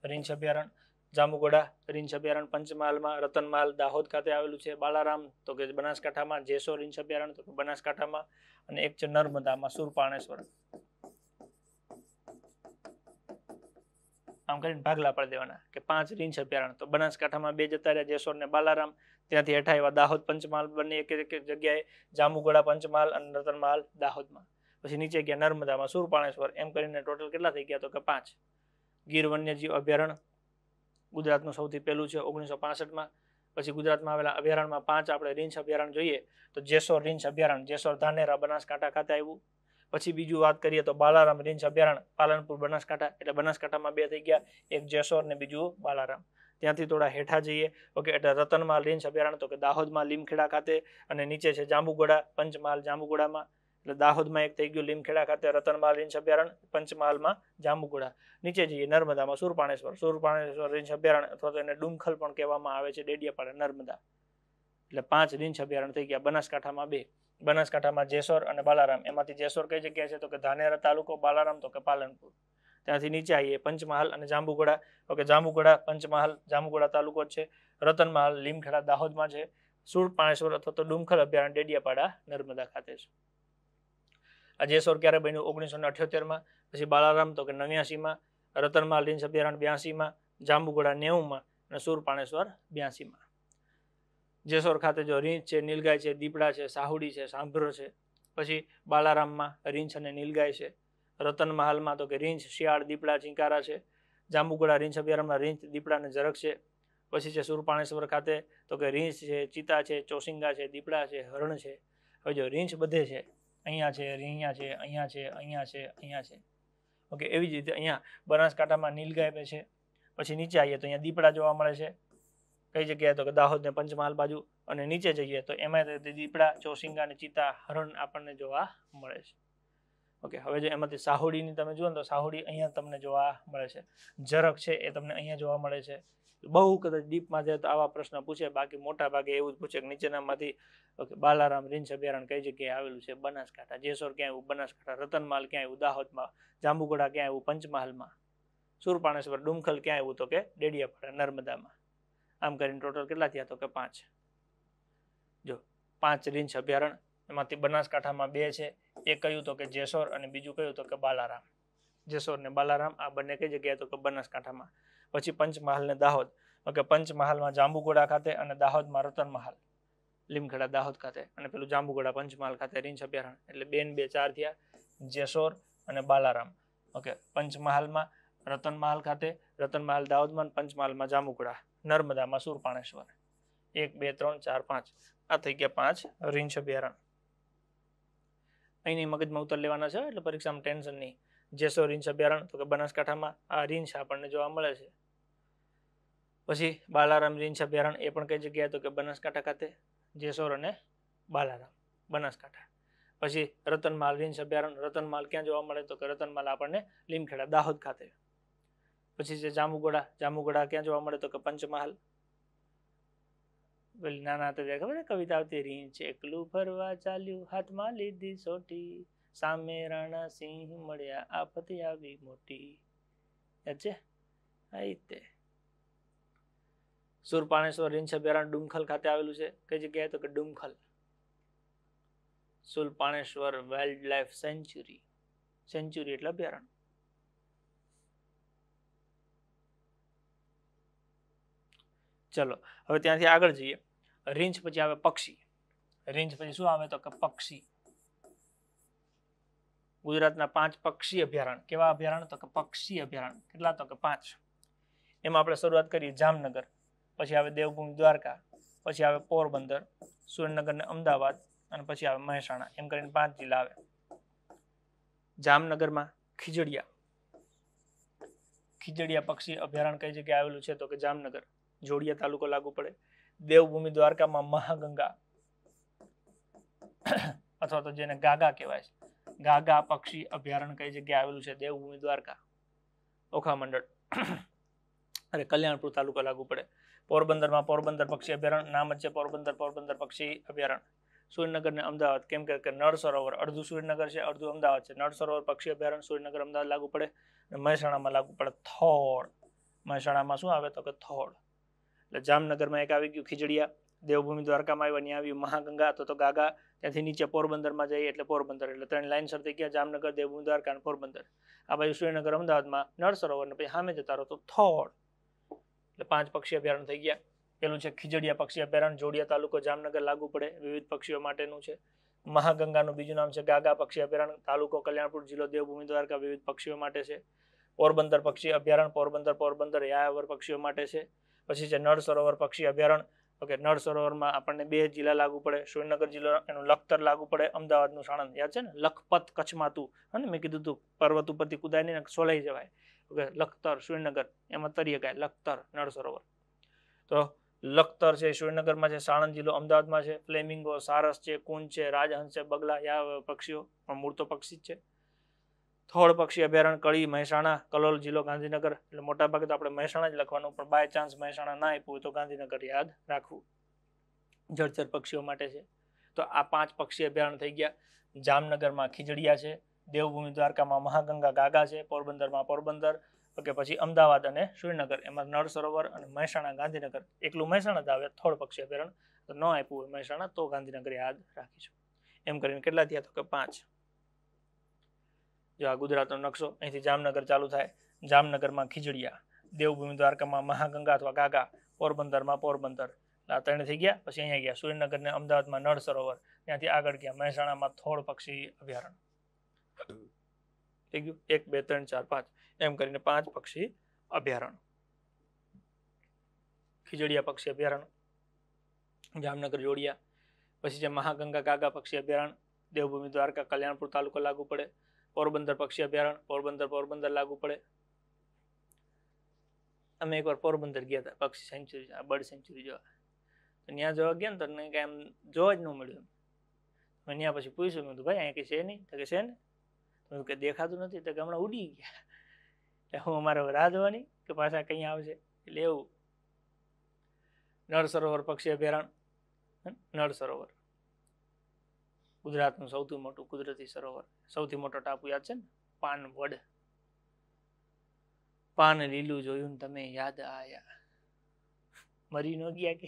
રીંછ અભયારણ જામુગોડા રીંછ અભયારણ પંચમહાલમાં રતન મહાલ દાહોદ ખાતે આવેલું છે બાલારામ તો કે બનાસકાંઠામાં જેસો રીંછ અભયારણ તો કે બનાસકાંઠામાં અને એક છે નર્મદામાં સુરપાણેશ્વર આમ કરીને ભાગલા પાડી દેવાના કે પાંચ રીંછ પ્યારણ તો બનાસકાંઠામાં બે જતા રહ્યા જેસોર ને બાલારામ ત્યાંથી હેઠા એવા દાહોદ પંચમહાલ બંને એક એક જગ્યાએ જાંબુગોડા પંચમહાલ અને રતનમહાલ દાહોદમાં પછી નીચે ગયા નર્મદામાં સુરપાણેશ્વર એમ કરીને ટોટલ કેટલા થઈ ગયા તો કે પાંચ ગીર વન્યજીવ અભયારણ્ય ગુજરાતનું સૌથી પહેલું છે ઓગણીસો પાસઠમાં પછી ગુજરાતમાં આવેલા અભયારણ્યમાં પાંચ આપણે રીંછ અભયારણ્ય જોઈએ તો જેસોર રીંછ અભયારણ્ય જેસોર ધાનેરા બનાસકાંઠા ખાતે આવ્યું પછી બીજું વાત કરીએ તો બાલારામ રેન્જ અભયારણ્ય પાલનપુર બનાસકાંઠા એટલે બનાસકાંઠામાં બે થઈ ગયા એક જેસોર ને બીજું બાલારામ ત્યાંથી થોડા હેઠા જઈએ ઓકે એટલે રતનમાં રેન્જ અભયારણ્ય તો કે દાહોદમાં લીમખેડા ખાતે અને નીચે છે જાંબુગોડા પંચમહાલ જાંબુગોડામાં એટલે દાહોદમાં એક થઈ ગયું લીમખેડા ખાતે રતનમાલ રેન્જ અભયારણ્ય પંચમહાલમાં જાંબુગોડા નીચે જઈએ નર્મદામાં સુરપાણેશ્વર સુરપાણેશ્વર રેન્જ અભયારણ્ય અથવા તો એને ડુમખલ પણ કહેવામાં આવે છે ડેડિયાપાડા નર્મદા એટલે પાંચ રેન્જ અભયારણ્ય થઈ ગયા બનાસકાંઠામાં બે બનાસકાંઠામાં જેસોર અને બાલારામ એમાંથી જેસોર કઈ જગ્યાએ છે તો કે ધાનેરા તાલુકો બાલારામ તો કે પાલનપુર ત્યાંથી નીચે આવીએ પંચમહાલ અને જાંબુગોડા તો કે જાંબુગોડા પંચમહાલ જાંબુગોડા તાલુકો જ છે રતનમહાલ લીમખેડા દાહોદમાં છે સુર પાણેશ્વર અથવા તો ડુમખલ અભયારણ્ય ડેડિયાપાડા નર્મદા ખાતે છે આ જેસોર ક્યારે બન્યું ઓગણીસો ને અઠ્યોતેરમાં પછી બાલારામ તો કે નવ્યાસીમાં રતનમહાલ રીંછ અભયારણ્ય બ્યાસીમાં જાંબુગોડા નેવુંમાં અને સુર પાણેશ્વર બ્યાસીમાં જેસોર ખાતે જો રીંછ છે નીલગાય છે દીપડા છે સાહુડી છે સાંભરો છે પછી બાલારામમાં રીંછ અને નીલગાય છે રતન મહાલમાં તો કે રીંછ શિયાળ દીપડા ચિંકારા છે જાંબુગોડા રીંછ અભયારણ્યમાં રીંછ દીપડા અને ઝરક છે પછી છે સુરપાણેશ્વર ખાતે તો કે રીંછ છે ચિતા છે ચોસિંગા છે દીપડા છે હરણ છે હવે જો રીંછ બધે છે અહીંયા છે અહીંયા છે અહીંયા છે અહીંયા છે અહીંયા છે ઓકે એવી જ રીતે અહીંયા બનાસકાંઠામાં નીલગાય છે પછી નીચે આવીએ તો અહીંયા દીપડા જોવા મળે છે કઈ જગ્યાએ તો કે દાહોદ ને પંચમહાલ બાજુ અને નીચે જઈએ તો એમાં દીપડા ચોસિંગા અને ચિત્તા હરણ આપણને જોવા મળે છે ઓકે હવે જો એમાંથી સાહુડીની તમે જુઓ તો સાહુડી અહીંયા તમને જોવા મળે છે જરક છે એ તમને અહીંયા જોવા મળે છે બહુ કદાચ ડીપમાં જાય તો આવા પ્રશ્ન પૂછે બાકી મોટા ભાગે એવું જ પૂછે કે નીચેનામાંથી ઓકે બાલારામ રીંછ અભયારણ્ય કઈ જગ્યાએ આવેલું છે બનાસકાંઠા જેસોર ક્યાં આવ્યું બનાસકાંઠા રતનમાલ ક્યાં આવ્યું દાહોદમાં જાંબુગોડા ક્યાં આવ્યું પંચમહાલમાં સુરપાણેશ્વર ડુમખલ ક્યાં આવ્યું તો કે ડેડિયાપાડા નર્મદામાં આમ કરીને ટોટલ કેટલા થયા તો કે પાંચ જો પાંચ રીંછ અભયારણ્ય એમાંથી બનાસકાંઠામાં બે છે એ કહ્યું તો કે જેસોર અને બીજું કહ્યું તો કે બાલારામ જેસોર ને બાલારામ આ બંને કઈ જગ્યાએ તો કે બનાસકાંઠામાં પછી પંચમહાલ ને દાહોદ કે પંચમહાલમાં જાંબુગોડા ખાતે અને દાહોદમાં રતનમહાલ લીમખેડા દાહોદ ખાતે અને પેલું જાંબુગોડા પંચમહાલ ખાતે રીંછ અભયારણ્ય એટલે બેન બે ચાર થયા જેસોર અને બાલારામ ઓકે પંચમહાલમાં રતનમહાલ ખાતે રતનમહાલ દાહોદમાં પંચમહાલમાં જાંબુગોડા નર્મદામાં સુરપાણેશ્વર એક બે ત્રણ ચાર પાંચ આ થઈ ગયા પાંચ રીંછ અભયારણ્ય અહીંની મગજમાં ઉતર લેવાના છે એટલે પરીક્ષામાં ટેન્શન નહીં જેસો રીંછ અભયારણ્ય તો કે બનાસકાંઠામાં આ રીંછ આપણને જોવા મળે છે પછી બાલારામ રીંછ અભયારણ્ય એ પણ કઈ જગ્યાએ તો કે બનાસકાંઠા ખાતે જેસોર અને બાલારામ બનાસકાંઠા પછી રતનમાલ રીંછ અભયારણ્ય રતનમાલ ક્યાં જોવા મળે તો કે રતનમાલ આપણને લીમખેડા દાહોદ ખાતે પછી છે જામુગોડા જામુગોડા ક્યાં જોવા મળે તો કે પંચમહાલ પેલી નાના હતા ત્યાં ખબર કવિતા આવતી રીંછ એકલું ફરવા ચાલ્યું હાથમાં લીધી સોટી સામે રાણા સિંહ મળ્યા આફત આવી મોટી છે આ રીતે સુરપાણેશ્વર રીંછ અભયારણ ડુમખલ ખાતે આવેલું છે કઈ જગ્યાએ તો કે Dumkhal Surpaneshwar wildlife sanctuary sanctuary એટલે અભયારણ્ય ચલો હવે ત્યાંથી આગળ જઈએ રીંછ પછી આવે પક્ષી રીંછ પછી શું આવે તો કે પક્ષી ગુજરાતના પાંચ પક્ષી અભયારણ્ય કેવા અભયારણ્ય તો કે પક્ષી અભયારણ્ય કેટલા તો કે પાંચ એમાં આપણે શરૂઆત કરીએ જામનગર પછી આવે દેવભૂમિ દ્વારકા પછી આવે પોરબંદર સુરેન્દ્રનગર ને અમદાવાદ અને પછી આવે મહેસાણા એમ કરીને પાંચ જિલ્લા આવે જામનગરમાં ખીજડીયા ખીજડિયા પક્ષી અભયારણ કઈ જગ્યાએ આવેલું છે તો કે જામનગર જોડિયા તાલુકો લાગુ પડે દેવભૂમિ દ્વારકામાં મહાગંગા અથવા તો જેને ગાગા કહેવાય છે ગાગા પક્ષી અભયારણ્ય કઈ જગ્યાએ આવેલું છે દેવભૂમિ દ્વારકા ઓખા મંડળ અરે કલ્યાણપુર તાલુકો લાગુ પડે પોરબંદરમાં પોરબંદર પક્ષી અભયારણ્ય નામ જ છે પોરબંદર પોરબંદર પક્ષી અભયારણ્ય સુરેન્દ્રનગર ને અમદાવાદ કેમ કે નળ સરોવર અડધું સુરેન્દ્રનગર છે અડધું અમદાવાદ છે નળ સરોવર પક્ષી અભયારણ્ય સુરેન્દ્રનગર અમદાવાદ લાગુ પડે અને મહેસાણામાં લાગુ પડે થોળ મહેસાણામાં શું આવે તો કે થોળ એટલે જામનગરમાં એક આવી ગયું ખીજડીયા દેવભૂમિ દ્વારકામાં આવ્યું ત્યાં આવ્યું મહાગંગા તો તો ગાગા ત્યાંથી નીચે પોરબંદરમાં જઈએ એટલે પોરબંદર એટલે ત્રણ લાઈન સર થઈ ગયા જામનગર દેવભૂમિ દ્વારકા અને પોરબંદર આ બાજુ સુરેન્દ્રનગર અમદાવાદમાં નળ સરોવર પછી સામે જતા રહો તો થોડ એટલે પાંચ પક્ષી અભયારણ્ય થઈ ગયા પેલું છે ખીજડીયા પક્ષી અભયારણ્ય જોડિયા તાલુકો જામનગર લાગુ પડે વિવિધ પક્ષીઓ માટેનું છે મહાગંગાનું બીજું નામ છે ગાગા પક્ષી અભયારણ્ય તાલુકો કલ્યાણપુર જિલ્લો દેવભૂમિ દ્વારકા વિવિધ પક્ષીઓ માટે છે પોરબંદર પક્ષી અભયારણ પોરબંદર પોરબંદર યાયાવર પક્ષીઓ માટે છે પછી છે નળ સરોવર પક્ષી અભયારણ્ય ઓકે નળ સરોવરમાં આપણને બે જિલ્લા લાગુ પડે સુરેન્દ્રનગર જિલ્લો એનું લખતર લાગુ પડે અમદાવાદનું સાણંદ યાદ છે ને લખપત કચ્છમાં હતું અને મેં કીધું તું પર્વત ઉપરથી ને સોલાઈ જવાય ઓકે લખતર સુરેન્દ્રનગર એમાં તરીએ કાંઈ લખતર નળ સરોવર તો લખતર છે સુરેન્દ્રનગરમાં છે સાણંદ જિલ્લો અમદાવાદમાં છે ફ્લેમિંગો સારસ છે કુંજ છે રાજહંસ છે બગલા યા પક્ષીઓ પણ મૂળ તો પક્ષી જ છે થોડ પક્ષી અભયારણ્ય કળી મહેસાણા કલોલ જિલ્લો ગાંધીનગર એટલે મોટા ભાગે તો આપણે મહેસાણા જ લખવાનું પણ બાય ચાન્સ મહેસાણા ના આપ્યું તો ગાંધીનગર યાદ રાખવું જળચર પક્ષીઓ માટે છે તો આ પાંચ પક્ષી અભયારણ્ય થઈ ગયા જામનગરમાં ખીજડીયા છે દેવભૂમિ દ્વારકામાં મહાગંગા ગાગા છે પોરબંદરમાં પોરબંદર કે પછી અમદાવાદ અને શ્રીનગર એમાં નળ સરોવર અને મહેસાણા ગાંધીનગર એકલું મહેસાણા તો આવે થોડ પક્ષી અભયારણ્ય તો ન આપ્યું મહેસાણા તો ગાંધીનગર યાદ રાખીશું એમ કરીને કેટલા થયા તો કે પાંચ જો આ ગુજરાતનો નકશો અહીંથી જામનગર ચાલુ થાય જામનગરમાં ખીજડીયા દેવભૂમિ દ્વારકામાં મહાગંગા અથવા ગાગા પોરબંદરમાં પોરબંદર આ ત્રણ થઈ ગયા પછી અહીંયા ગયા સુરેન્દ્રનગરને અમદાવાદમાં નળ સરોવર ત્યાંથી આગળ ગયા મહેસાણામાં થોળ પક્ષી અભયારણ્ય થઈ ગયું એક બે ત્રણ ચાર પાંચ એમ કરીને પાંચ પક્ષી અભયારણ્ય ખીજડીયા પક્ષી અભયારણ્ય જામનગર જોડિયા પછી જે મહાગંગા ગાગા પક્ષી અભયારણ્ય દેવભૂમિ દ્વારકા કલ્યાણપુર તાલુકો લાગુ પડે પોરબંદર પક્ષી અભયારણ્ય પોરબંદર પોરબંદર લાગુ પડે અમે એકવાર પોરબંદર ગયા હતા પક્ષી સેન્ચુરી આ બર્ડ સેન્ચુરી જોવા તો ત્યાં જોવા ગયા ને તો કાંઈ એમ જોવા જ ન મળ્યું મેં ત્યાં પછી પૂછ્યું મેં ભાઈ અહીંયા કંઈ છે નહીં તો કે છે ને તો કે દેખાતું નથી તો કે હમણાં ઉડી ગયા એટલે હું અમારે રાહ જોવાની કે પાછા કંઈ આવશે એટલે એવું નળ સરોવર પક્ષી અભયારણ્ય નળ સરોવર ગુજરાતનું સૌથી મોટું કુદરતી સરોવર સૌથી મોટો ટાપુ યાદ છે ને વડ પાન લીલું જોયું તમે યાદ આયા મરી ન ગયા કે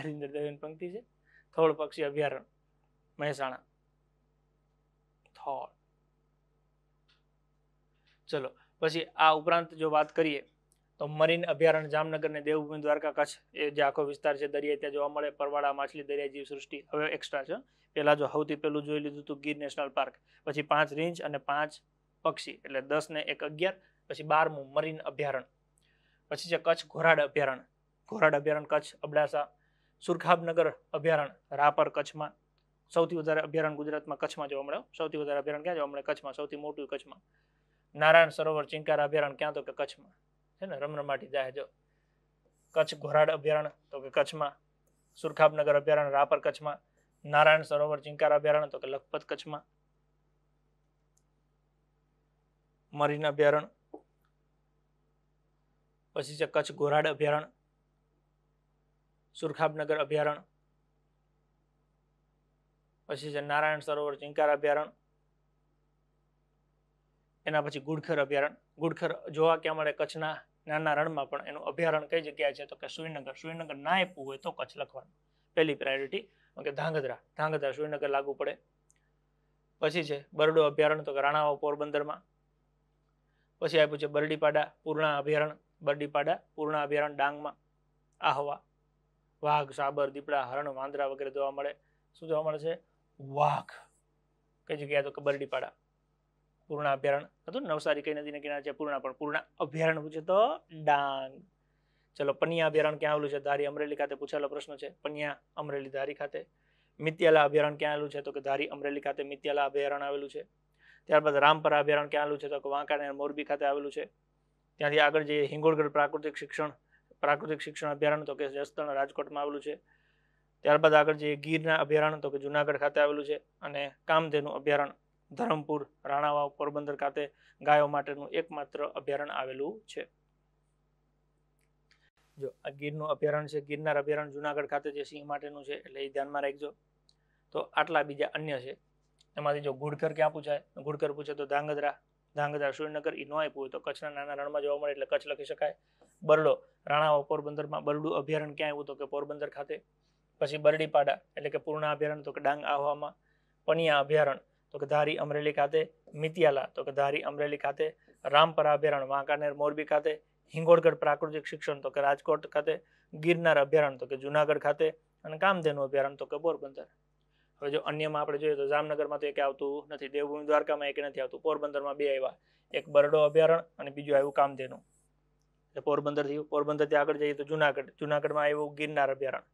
હરિન્દર દવેની પંક્તિ છે થોળ પક્ષી અભયારણ્ય મહેસાણા થોળ ચલો પછી આ ઉપરાંત જો વાત કરીએ તો મરીન અભયારણ્ય જામનગર ને દેવભૂમિ દ્વારકા કચ્છ એ જે આખો વિસ્તાર છે દરિયા ત્યાં જોવા મળે પરવાળા માછલી દરિયા જીવ સૃષ્ટિ હવે એક્સ્ટ્રા છે પહેલાં જો સૌથી પેલું જોઈ લીધું હતું ગીર નેશનલ પાર્ક પછી પાંચ રીંચ અને પાંચ પક્ષી એટલે દસ ને એક અગિયાર પછી બારમું મરીન અભયારણ્ય પછી છે કચ્છ ઘોરાડ અભયારણ્ય ઘોરાડ અભયારણ્ય કચ્છ અબડાસા સુરખાબનગર અભયારણ્ય રાપર કચ્છમાં સૌથી વધારે અભયારણ્ય ગુજરાતમાં કચ્છમાં જોવા મળ્યો સૌથી વધારે અભયારણ્ય ક્યાં જોવા મળે કચ્છમાં સૌથી મોટું કચ્છમાં નારાયણ સરોવર ચિંકાર અભયારણ્ય ક્યાં તો કે કચ્છમાં છે ને રમરમાટી જાહે જો કચ્છ ઘોરાડ અભયારણ્ય તો કે કચ્છમાં સુરખાબનગર અભયારણ્ય રાપર કચ્છમાં નારાયણ સરોવર ચિંકાર અભયારણ્ય તો કે લખપત કચ્છમાં મરીન અભયારણ્ય પછી છે કચ્છ ઘોરાડ અભયારણ્ય સુરખાબનગર અભયારણ્ય પછી છે નારાયણ સરોવર ચિંકાર અભયારણ એના પછી ગુડખર અભયારણ્ય ગુડખર જોવા ક્યાં મળે કચ્છના નાના રણમાં પણ એનું અભયારણ કઈ જગ્યાએ છે તો કે શ્રીનગર શ્રીનગર ના આપવું હોય તો કચ્છ લખવાનું પહેલી પ્રાયોરિટી કે ધાંગધ્રા ધાંગધ્રા શ્રીનગર લાગુ પડે પછી છે બરડો અભયારણ તો કે રાણાઓ પોરબંદરમાં પછી આપ્યું છે બરડીપાડા પૂર્ણા અભયારણ બરડીપાડા પૂર્ણા અભયારણ ડાંગમાં આહવા વાઘ સાબર દીપડા હરણ વાંદરા વગેરે જોવા મળે શું જોવા મળે છે વાઘ કઈ જગ્યાએ તો કે બરડીપાડા પૂર્ણ અભયારણ્ય હતું નવસારી કઈ નદીના કિનારે છે પૂર્ણ પણ પૂર્ણા અભયારણ્ય છે તો ડાંગ ચલો પનિયા અભયારણ ક્યાં આવેલું છે ધારી અમરેલી ખાતે પૂછેલો પ્રશ્ન છે પનિયા અમરેલી ધારી ખાતે મિત્યાલા અભયારણ ક્યાં આવેલું છે તો કે ધારી અમરેલી ખાતે મિત્યાલા અભયારણ્ય આવેલું છે ત્યારબાદ રામપરા અભયારણ ક્યાં આવેલું છે તો કે વાંકાનેર મોરબી ખાતે આવેલું છે ત્યાંથી આગળ જઈએ હિંગોળગઢ પ્રાકૃતિક શિક્ષણ પ્રાકૃતિક શિક્ષણ અભયારણ્ય તો કે જસદણ રાજકોટમાં આવેલું છે ત્યારબાદ આગળ જઈએ ગીરના અભયારણ્ય તો કે જુનાગઢ ખાતે આવેલું છે અને કામધેનુ અભયારણ્ય ધરમપુર રાણાવાવ પોરબંદર ખાતે ગાયો માટેનું એકમાત્ર અભયારણ્ય આવેલું છે જો આ ગીરનું અભયારણ્ય છે ગીરનાર અભયારણ્ય જુનાગઢ ખાતે જે સિંહ માટેનું છે એટલે એ ધ્યાનમાં રાખજો તો આટલા બીજા અન્ય છે એમાંથી જો ઘુડખર ક્યાં પૂછાય ઘુડખર પૂછે તો ધાંગધ્રા ધાંગધ્રા સુરેન્દ્રનગર એ ન આપ્યું હોય તો કચ્છના નાના રણમાં જોવા મળે એટલે કચ્છ લખી શકાય બરડો રાણાવાવ પોરબંદરમાં બરડું અભયારણ્ય ક્યાં આવ્યું તો કે પોરબંદર ખાતે પછી બરડીપાડા એટલે કે પૂર્ણ અભયારણ્ય તો કે ડાંગ આહવામાં પણિયા અભયારણ્ય તો કે ધારી અમરેલી ખાતે મિતિયાલા તો કે ધારી અમરેલી ખાતે રામપરા અભયારણ્ય વાંકાનેર મોરબી ખાતે હિંગોળગઢ પ્રાકૃતિક શિક્ષણ તો કે રાજકોટ ખાતે ગિરનાર અભયારણ તો કે જુનાગઢ ખાતે અને કામધેનુ અભયારણ્ય તો કે પોરબંદર હવે જો અન્યમાં આપણે જોઈએ તો જામનગરમાં તો એક આવતું નથી દેવભૂમિ દ્વારકામાં એક નથી આવતું પોરબંદરમાં બે આવ્યા એક બરડો અભયારણ અને બીજું આવ્યું કામધેનુ એટલે પોરબંદર થયું પોરબંદરથી આગળ જઈએ તો જુનાગઢ જુનાગઢમાં આવ્યું ગિરનાર અભયારણ્ય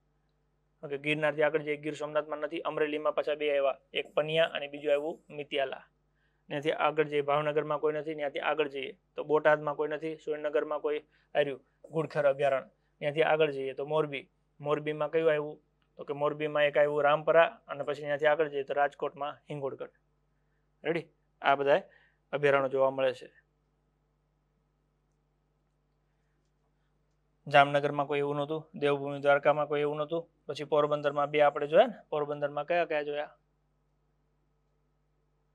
ઓકે ગિરનારથી આગળ જે ગીર સોમનાથમાં નથી અમરેલીમાં પાછા બે આવ્યા એક પનિયા અને બીજું આવ્યું મિતિયાલા ત્યાંથી આગળ જઈએ ભાવનગરમાં કોઈ નથી ત્યાંથી આગળ જઈએ તો બોટાદમાં કોઈ નથી સુરેન્દ્રનગરમાં કોઈ આવ્યું ગુડખર અભયારણ્ય ત્યાંથી આગળ જઈએ તો મોરબી મોરબીમાં કયું આવ્યું તો કે મોરબીમાં એક આવ્યું રામપરા અને પછી ત્યાંથી આગળ જઈએ તો રાજકોટમાં હિંગોળગઢ રેડી આ બધા અભયારણ્યો જોવા મળે છે જામનગરમાં કોઈ એવું નહોતું દેવભૂમિ દ્વારકામાં કોઈ એવું નહોતું પછી પોરબંદરમાં બે આપણે જોયા ને પોરબંદરમાં કયા કયા જોયા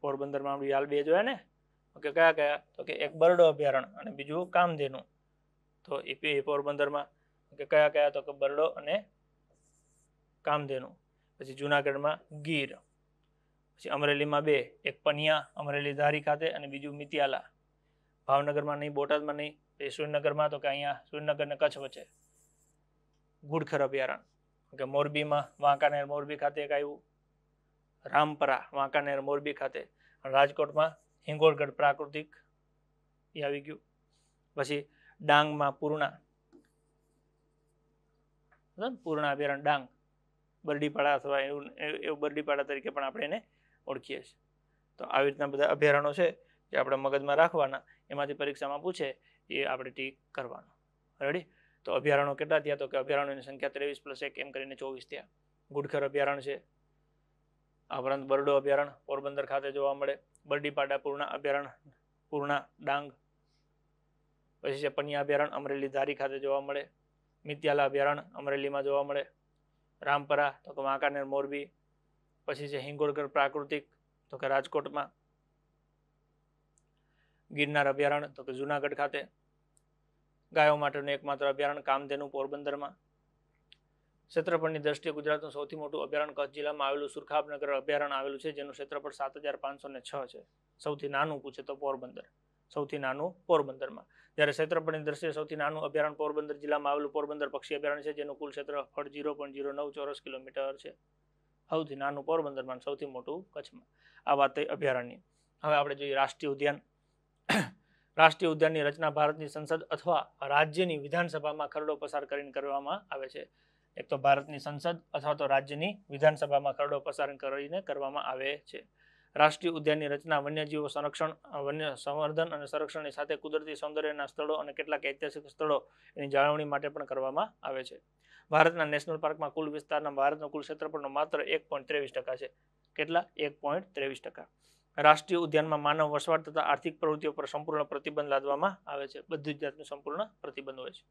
પોરબંદરમાં આપણે હાલ બે જોયા ને ઓકે કયા કયા તો કે એક બરડો અભયારણ્ય અને બીજું કામધેનું તો એ પોરબંદરમાં કે કયા કયા તો કે બરડો અને કામધેનું પછી જુનાગઢમાં ગીર પછી અમરેલીમાં બે એક પનિયા અમરેલી ધારી ખાતે અને બીજું મિતિયાલા ભાવનગરમાં નહીં બોટાદમાં નહીં એ સુરેન્દ્રનગરમાં તો કે અહીંયા સુરેન્દ્રનગર ને કચ્છ વચ્ચે ઘુડખર અભયારણ્ય કે મોરબીમાં વાંકાનેર મોરબી ખાતે એક આવ્યું રામપરા વાંકાનેર મોરબી ખાતે રાજકોટમાં હિંગોળગઢ પ્રાકૃતિક એ આવી ગયું પછી ડાંગમાં પૂર્ણા પૂર્ણા અભયારણ્ય ડાંગ બરડીપાડા અથવા એવું એવું બરડીપાડા તરીકે પણ આપણે એને ઓળખીએ છીએ તો આવી રીતના બધા અભયારણ્યો છે જે આપણે મગજમાં રાખવાના એમાંથી પરીક્ષામાં પૂછે એ આપણે ટીક કરવાનો રેડી તો અભયારણ્યો કેટલા થયા તો કે અભયારણ્યોની સંખ્યા ત્રેવીસ પ્લસ એક એમ કરીને ચોવીસ થયા ગુડખર અભયારણ્ય છે આ ઉપરાંત બરડો અભયારણ્ય પોરબંદર ખાતે જોવા મળે બરડીપાડા પૂર્ણા અભયારણ્ય પૂર્ણા ડાંગ પછી છે પનિયા અભયારણ્ય અમરેલી ધારી ખાતે જોવા મળે મિત્યાલા અભયારણ્ય અમરેલીમાં જોવા મળે રામપરા તો કે વાંકાનેર મોરબી પછી છે હિંગોળગર પ્રાકૃતિક તો કે રાજકોટમાં ગિરનાર અભયારણ્ય તો કે જુનાગઢ ખાતે ગાયો માટેનું એકમાત્ર અભયારણ્ય કામધેનુ પોરબંદરમાં ક્ષેત્રફળની દ્રષ્ટિએ ગુજરાતનું સૌથી મોટું અભયારણ્ય કચ્છ જિલ્લામાં આવેલું સુરખાબનગર અભયારણ્ય આવેલું છે જેનું ક્ષેત્રફળ સાત હજાર પાંચસો ને છ છે સૌથી નાનું પૂછે તો પોરબંદર સૌથી નાનું પોરબંદરમાં જ્યારે ક્ષેત્રફળની દ્રષ્ટિએ સૌથી નાનું અભયારણ્ય પોરબંદર જિલ્લામાં આવેલું પોરબંદર પક્ષી અભયારણ્ય છે જેનું કુલ ક્ષેત્રફળ જીરો પોઈન્ટ જીરો નવ ચોરસ કિલોમીટર છે સૌથી નાનું પોરબંદરમાં સૌથી મોટું કચ્છમાં આ વાત અભયારણ્ય હવે આપણે જોઈએ રાષ્ટ્રીય ઉદ્યાન રાષ્ટ્રીય ઉદ્યાનની રચના ભારતની સંસદ અથવા રાજ્યની વિધાનસભામાં ખરડો પસાર કરીને કરવામાં આવે છે એક તો ભારતની સંસદ અથવા તો રાજ્યની વિધાનસભામાં ખરડો પસાર કરીને કરવામાં આવે છે રાષ્ટ્રીય ઉદ્યાનની રચના વન્યજીવો સંરક્ષણ વન્ય સંવર્ધન અને સંરક્ષણની સાથે કુદરતી સૌંદર્યના સ્થળો અને કેટલાક ઐતિહાસિક સ્થળો એની જાળવણી માટે પણ કરવામાં આવે છે ભારતના નેશનલ પાર્કમાં કુલ વિસ્તારના ભારતનું કુલ ક્ષેત્રફળનો માત્ર એક પોઈન્ટ ટકા છે કેટલા એક પોઈન્ટ ટકા રાષ્ટ્રીય ઉદ્યાનમાં માનવ વસવાટ તથા આર્થિક પ્રવૃત્તિઓ પર સંપૂર્ણ પ્રતિબંધ લાદવામાં આવે છે બધી જ જાતનું સંપૂર્ણ પ્રતિબંધ હોય છે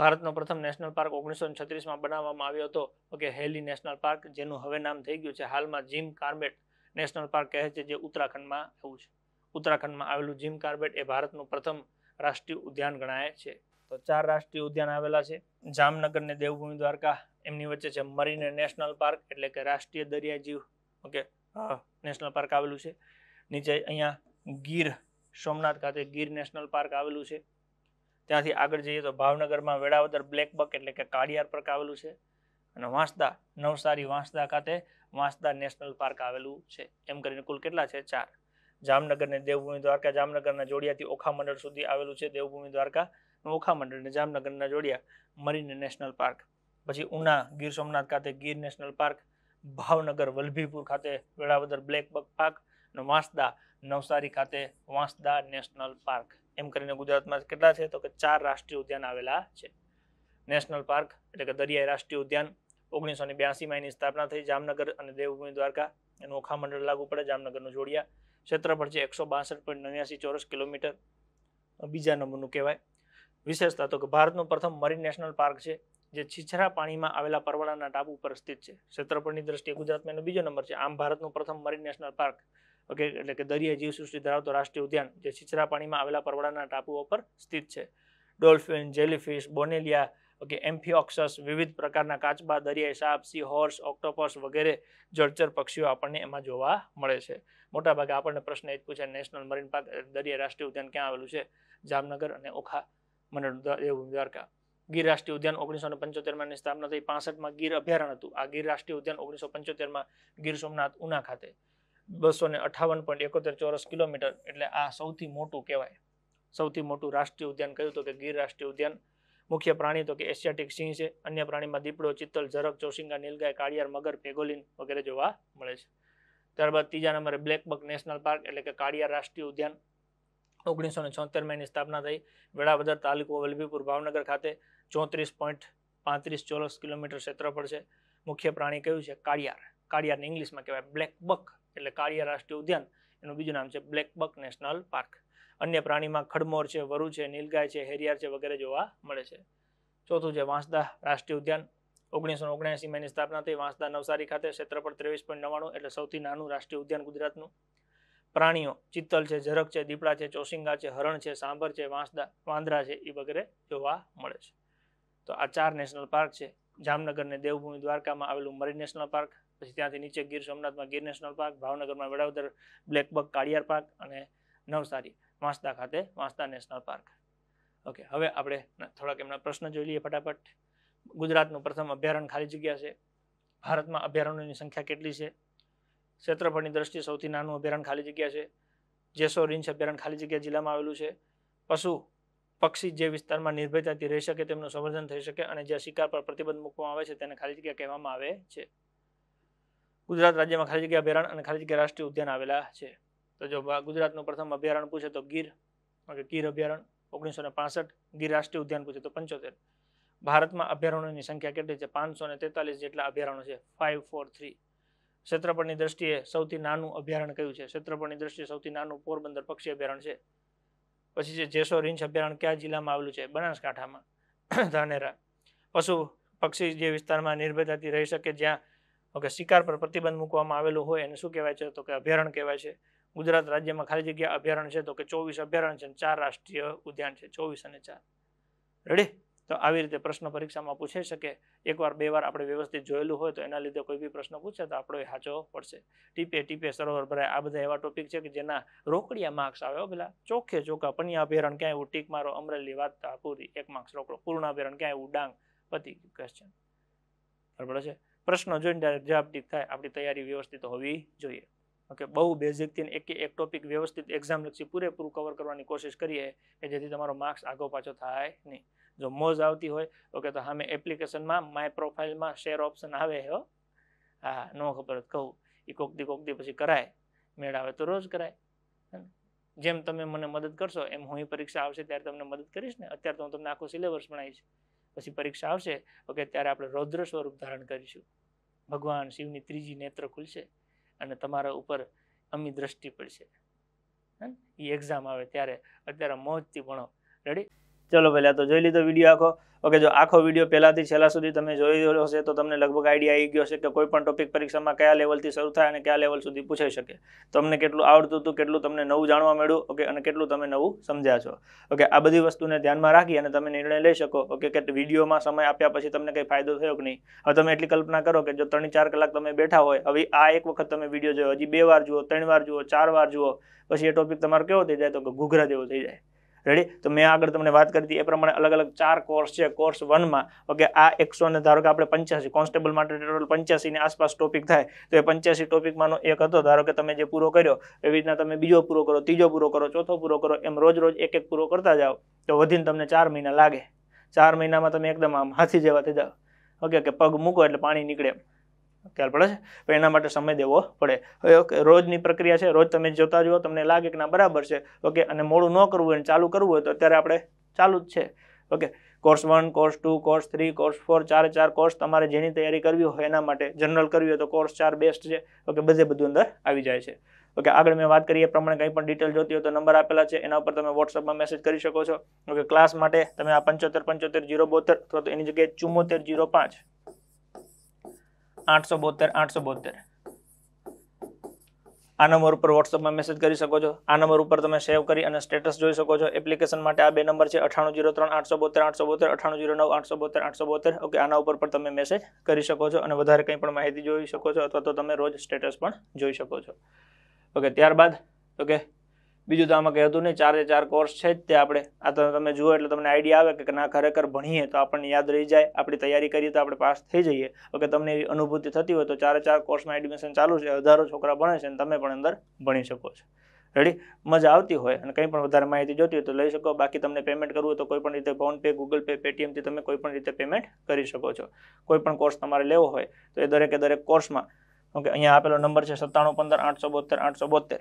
ભારતનો પ્રથમ નેશનલ પાર્ક ઓગણીસો છત્રીસમાં બનાવવામાં આવ્યો હતો તો કે હેલી નેશનલ પાર્ક જેનું હવે નામ થઈ ગયું છે હાલમાં જીમ કાર્બેટ નેશનલ પાર્ક કહે છે જે ઉત્તરાખંડમાં એવું છે ઉત્તરાખંડમાં આવેલું જીમ કાર્બેટ એ ભારતનું પ્રથમ રાષ્ટ્રીય ઉદ્યાન ગણાય છે તો ચાર રાષ્ટ્રીય ઉદ્યાન આવેલા છે જામનગર ને દેવભૂમિ દ્વારકા એમની વચ્ચે છે મરીને નેશનલ પાર્ક એટલે કે રાષ્ટ્રીય દરિયાજીવ ઓકે નેશનલ પાર્ક આવેલું છે નીચે અહીંયા ગીર સોમનાથ ખાતે ગીર નેશનલ પાર્ક આવેલું છે ત્યાંથી આગળ જઈએ તો ભાવનગરમાં વેળાવદર બ્લેક બક એટલે કે કાળિયાર પાર્ક આવેલું છે અને વાંસદા નવસારી વાંસદા ખાતે વાંસદા નેશનલ પાર્ક આવેલું છે એમ કરીને કુલ કેટલા છે ચાર જામનગરને દેવભૂમિ દ્વારકા જામનગરના જોડિયાથી ઓખા મંડળ સુધી આવેલું છે દેવભૂમિ દ્વારકા ઓખા મંડળને જામનગરના જોડિયા મરીન નેશનલ પાર્ક પછી ઉના ગીર સોમનાથ ખાતે ગીર નેશનલ પાર્ક ભાવનગર વલભીપુર ખાતે વેળાવદર બ્લેક બક પાર્ક અને વાંસદા નવસારી ખાતે વાંસદા નેશનલ પાર્ક એમ કરીને ગુજરાતમાં કેટલા છે તો કે ચાર રાષ્ટ્રીય ઉદ્યાન આવેલા છે નેશનલ પાર્ક એટલે કે દરિયાઈ રાષ્ટ્રીય ઉદ્યાન ઓગણીસો ને બ્યાસીમાં એની સ્થાપના થઈ જામનગર અને દેવભૂમિ દ્વારકા એનું ઓખા મંડળ લાગુ પડે જામનગરનું જોડિયા ક્ષેત્રફળ છે એકસો બાસઠ પોઈન્ટ નેવ્યાસી ચોરસ કિલોમીટર બીજા નંબરનું કહેવાય વિશેષતા તો કે ભારતનું પ્રથમ મરીન નેશનલ પાર્ક છે જે છીછરા પાણીમાં આવેલા પરવાળાના ટાપુ પર સ્થિત છે ક્ષેત્રફળની દ્રષ્ટિએ ગુજરાતમાં એનો બીજો નંબર છે આમ ભારતનું પ્રથમ મરીન નેશનલ પાર્ક ઓકે એટલે કે દરિયા જીવસૃષ્ટિ ધરાવતો રાષ્ટ્રીય ઉદ્યાન જે છીછરા પાણીમાં આવેલા પરવાળાના ટાપુઓ પર સ્થિત છે dolphin jellyfish bonellia okay amphioxus વિવિધ પ્રકારના કાચબા દરિયાઈ સાપ સી હોર્સ ઓક્ટોપસ વગેરે જળચર પક્ષીઓ આપણને એમાં જોવા મળે છે મોટાભાગે આપણને પ્રશ્ન એ જ પૂછે નેશનલ મરીન પાર્ક દરિયાઈ રાષ્ટ્રીય ઉદ્યાન ક્યાં આવેલું છે જામનગર અને ઓખા મને દ્વારકા ગીર રાષ્ટ્રીય ઉદ્યાન ઓગણીસો ને પંચોતેરમાં સ્થાપના થઈ પાસઠમાં ગીર અભયારણ હતું આ ગીર રાષ્ટ્રીય ઉદ્યાન ઓગણીસો પંચોતેરમાં ગીર સોમનાથ ઉના ખાતે બસો ને અઠાવન પોઈન્ટ એકોતેર ચોરસ કિલોમીટર એટલે આ સૌથી મોટું કહેવાય સૌથી મોટું રાષ્ટ્રીય ઉદ્યાન કહ્યું તો કે ગીર રાષ્ટ્રીય ઉદ્યાન મુખ્ય પ્રાણી તો કે એશિયાટિક સિંહ છે અન્ય પ્રાણીમાં દીપડો ચિત્તલ ઝરક ચોસિંગા નીલગાય કાળિયાર મગર પેગોલિન વગેરે જોવા મળે છે ત્યારબાદ ત્રીજા નંબરે બ્લેકબક નેશનલ પાર્ક એટલે કે કાળિયાર રાષ્ટ્રીય ઉદ્યાન ઓગણીસો ને છોતેરમાં એની સ્થાપના થઈ વેળાવદર તાલુકો વલ્લભીપુર ભાવનગર ખાતે ચોત્રીસ પોઈન્ટ પાંત્રીસ ચોરસ કિલોમીટર ક્ષેત્રફળ છે મુખ્ય પ્રાણી કયું છે કાળિયાર કાળિયારને ઇંગ્લિશમાં કહેવાય બ્લેક બક એટલે કાળિયાર રાષ્ટ્રીય ઉદ્યાન એનું બીજું નામ છે બ્લેક બક નેશનલ પાર્ક અન્ય પ્રાણીમાં ખડમોર છે વરુ છે નીલગાય છે હેરિયાર છે વગેરે જોવા મળે છે ચોથું છે વાંસદા રાષ્ટ્રીય ઉદ્યાન ઓગણીસો ઓગણએંસીમાં એની સ્થાપના થઈ વાંસદા નવસારી ખાતે ક્ષેત્રફળ ત્રેવીસ પોઈન્ટ નવ્વાણું એટલે સૌથી નાનું રાષ્ટ્રીય ઉદ્યાન ગુજરાતનું પ્રાણીઓ ચિત્તલ છે ઝરક છે દીપડા છે ચોસિંગા છે હરણ છે સાંભર છે વાંસદા વાંદરા છે એ વગેરે જોવા મળે છે તો આ ચાર નેશનલ પાર્ક છે જામનગર ને દેવભૂમિ દ્વારકામાં આવેલું મરીન નેશનલ પાર્ક પછી ત્યાંથી નીચે ગીર સોમનાથમાં ગીર નેશનલ પાર્ક ભાવનગરમાં વેળાવદર બ્લેકબક કાળિયાર પાર્ક અને નવસારી વાંસદા ખાતે વાંસદા નેશનલ પાર્ક ઓકે હવે આપણે થોડાક એમના પ્રશ્ન જોઈ લઈએ ફટાફટ ગુજરાતનું પ્રથમ અભયારણ્ય ખાલી જગ્યા છે ભારતમાં અભયારણ્યોની સંખ્યા કેટલી છે ક્ષેત્રફળની દ્રષ્ટિએ સૌથી નાનું અભયારણ્ય ખાલી જગ્યા છે જેસો રિંચ અભયારણ્ય ખાલી જગ્યા જિલ્લામાં આવેલું છે પશુ પક્ષી જે વિસ્તારમાં નિર્ભયતાથી રહી શકે તેમનું સંવર્ધન થઈ શકે અને જ્યાં શિકાર પર પ્રતિબંધ મૂકવામાં આવે છે તેને ખાલી જગ્યા કહેવામાં આવે છે ગુજરાત રાજ્યમાં ખાલી જગ્યા અભયારણ્ય અને ખાલી જગ્યા રાષ્ટ્રીય ઉદ્યાન આવેલા છે તો જો ગુજરાતનું પ્રથમ અભયારણ્ય પૂછે તો ગીર ગીર અભયારણ્ય ઓગણીસો ને પાસઠ ગીર રાષ્ટ્રીય ઉદ્યાન પૂછે તો પંચોતેર ભારતમાં અભયારણ્યોની સંખ્યા કેટલી છે પાંચસો ને તેતાલીસ જેટલા અભયારણ્યો છે ફાઇવ ફોર થ્રી ક્ષેત્રફળની દ્રષ્ટિએ સૌથી નાનું અભયારણ્ય કયું છે ક્ષેત્રફળની દ્રષ્ટિએ સૌથી નાનું પોરબંદર પક્ષી અભયારણ્ય છે પછી છે જેસો રીંછ અભયારણ્ય ક્યાં જિલ્લામાં આવેલું છે બનાસકાંઠામાં ધાનેરા પશુ પક્ષી જે વિસ્તારમાં નિર્ભયતાથી રહી શકે જ્યાં ઓકે શિકાર પર પ્રતિબંધ મૂકવામાં આવેલું હોય એને શું કહેવાય છે તો કે અભયારણ્ય કહેવાય છે ગુજરાત રાજ્યમાં ખાલી જગ્યા અભયારણ્ય છે તો કે ચોવીસ અભયારણ્ય છે ચાર રાષ્ટ્રીય ઉદ્યાન છે ચોવીસ અને ચાર રેડી તો આવી રીતે પ્રશ્ન પરીક્ષામાં પૂછાઈ શકે એકવાર બે વાર આપણે વ્યવસ્થિત જોયેલું હોય તો એના લીધે કોઈ બી પ્રશ્ન પૂછે તો આપણો એ સાચો પડશે ટીપે ટીપે સરોવર ભરાય આ બધા એવા ટોપિક છે કે જેના રોકડિયા માર્ક્સ આવે પેલા ચોખ્ખે ચોખ્ખા પન્યાભેરણ ક્યાંય એવું ટીક મારો અમરેલી વાર્તા પૂરી એક માર્ક્સ રોકડો પૂર્ણ પૂર્ણાભેરણ ક્યાંય એવું ડાંગ પતિ ક્વેશ્ચન બરાબર છે પ્રશ્ન જોઈને ડાયરેક્ટ જવાબ ટીક થાય આપણી તૈયારી વ્યવસ્થિત હોવી જોઈએ ઓકે બહુ બેઝિકથી એક એક ટોપિક વ્યવસ્થિત એક્ઝામ લક્ષી પૂરેપૂરું કવર કરવાની કોશિશ કરીએ કે જેથી તમારો માર્ક્સ આગો પાછો થાય નહીં જો મોજ આવતી હોય ઓકે તો સામે એપ્લિકેશનમાં માય પ્રોફાઇલમાં શેર ઓપ્શન આવે હો હા ન ખબર કહું એ કોકદી કોકદી પછી કરાય મેળાવે તો રોજ કરાય જેમ તમે મને મદદ કરશો એમ હું એ પરીક્ષા આવશે ત્યારે તમને મદદ કરીશ ને અત્યારે તો હું તમને આખો સિલેબસ ભણાવીશ પછી પરીક્ષા આવશે ઓકે ત્યારે આપણે રૌદ્ર સ્વરૂપ ધારણ કરીશું ભગવાન શિવની ત્રીજી નેત્ર ખુલશે અને તમારા ઉપર અમી દ્રષ્ટિ પડશે હે એ એક્ઝામ આવે ત્યારે અત્યારે મોજથી ભણો રેડી ચલો પહેલાં તો જોઈ લીધો વિડીયો આખો ઓકે જો આખો વિડીયો પહેલાંથી છેલ્લા સુધી તમે જોઈ રહ્યો હશે તો તમને લગભગ આઈડિયા આવી ગયો છે કે કોઈ પણ ટોપિક પરીક્ષામાં કયા લેવલથી શરૂ થાય અને કયા લેવલ સુધી પૂછાઈ શકે તમને કેટલું આવડતું હતું કેટલું તમને નવું જાણવા મળ્યું ઓકે અને કેટલું તમે નવું સમજ્યા છો ઓકે આ બધી વસ્તુને ધ્યાનમાં રાખી અને તમે નિર્ણય લઈ શકો ઓકે કે વિડીયોમાં સમય આપ્યા પછી તમને કંઈ ફાયદો થયો કે નહીં હવે તમે એટલી કલ્પના કરો કે જો ત્રણ ચાર કલાક તમે બેઠા હોય હવે આ એક વખત તમે વિડીયો જોયો હજી બે વાર જુઓ ત્રણ વાર જુઓ ચાર વાર જુઓ પછી એ ટોપિક તમારો કેવો થઈ જાય તો કે ઘૂઘરા જેવો થઈ જાય રેડી તો મેં આગળ તમને વાત કરી હતી એ પ્રમાણે અલગ અલગ ચાર કોર્સ છે કોર્સ વનમાં ઓકે આ એકસો ને ધારો કે આપણે પંચ્યાસી કોન્સ્ટેબલ માટે ટોટલ પંચ્યાસીની આસપાસ ટોપિક થાય તો એ પંચ્યાસી ટોપિકમાંનો એક હતો ધારો કે તમે જે પૂરો કર્યો એવી રીતના તમે બીજો પૂરો કરો ત્રીજો પૂરો કરો ચોથો પૂરો કરો એમ રોજ રોજ એક એક પૂરો કરતા જાઓ તો વધીને તમને ચાર મહિના લાગે ચાર મહિનામાં તમે એકદમ આમ હાથી જેવા જાઓ ઓકે કે પગ મૂકો એટલે પાણી નીકળે ખ્યાલ પડે છે એના માટે સમય દેવો પડે હવે ઓકે રોજની પ્રક્રિયા છે રોજ તમે જોતા જુઓ તમને લાગે કે ના બરાબર છે ઓકે અને મોડું ન કરવું હોય ચાલુ કરવું હોય તો અત્યારે આપણે ચાલુ જ છે okay course one course two course three course four ચારે ચાર કોર્સ તમારે જેની તૈયારી કરવી હોય એના માટે જનરલ કરવી હોય તો કોર્સ ચાર બેસ્ટ છે ઓકે બધે બધું અંદર આવી જાય છે ઓકે આગળ મેં વાત કરી એ પ્રમાણે કંઈ પણ ડિટેલ જોતી હોય તો નંબર આપેલા છે એના ઉપર તમે વોટ્સઅપમાં મેસેજ કરી શકો છો ઓકે ક્લાસ માટે તમે આ પંચોતેર પંચોતેર જીરો બોતેર અથવા તો એની જગ્યાએ ચુમ્મોતેર જીરો પાંચ આઠસો બોતેર આઠસો બોતેર આ નંબર ઉપર વોટ્સઅપમાં મેસેજ કરી શકો છો આ નંબર ઉપર તમે સેવ કરી અને સ્ટેટસ જોઈ શકો છો એપ્લિકેશન માટે આ બે નંબર છે અઠાણું જીરો ત્રણ આઠસો બોતેર આઠસો બોતેર અઠાણું જીરો નવ આઠસો બોતેર આઠસો બોતેર ઓકે આના ઉપર પણ તમે મેસેજ કરી શકો છો અને વધારે કંઈ પણ માહિતી જોઈ શકો છો અથવા તો તમે રોજ સ્ટેટસ પણ જોઈ શકો છો ઓકે ત્યારબાદ ઓકે બીજું તો આમાં કહેતું નહીં ચારે ચાર કોર્સ છે જ તે આપણે આ તો તમે જુઓ એટલે તમને આઈડિયા આવે કે ના ખરેખર ભણીએ તો આપણને યાદ રહી જાય આપણી તૈયારી કરીએ તો આપણે પાસ થઈ જઈએ ઓકે તમને એવી અનુભૂતિ થતી હોય તો ચારે ચાર કોર્સમાં એડમિશન ચાલુ છે હજારો છોકરા ભણે છે અને તમે પણ અંદર ભણી શકો છો રેડી મજા આવતી હોય અને કંઈ પણ વધારે માહિતી જોતી હોય તો લઈ શકો બાકી તમને પેમેન્ટ કરવું હોય તો કોઈ પણ રીતે ફોનપે ગૂગલ પે પેટીએમથી તમે કોઈ પણ રીતે પેમેન્ટ કરી શકો છો કોઈ પણ કોર્સ તમારે લેવો હોય તો એ દરેકે દરેક કોર્સમાં ઓકે અહીંયા આપેલો નંબર છે સત્તાણું પંદર આઠસો બોતેર આઠસો બોતેર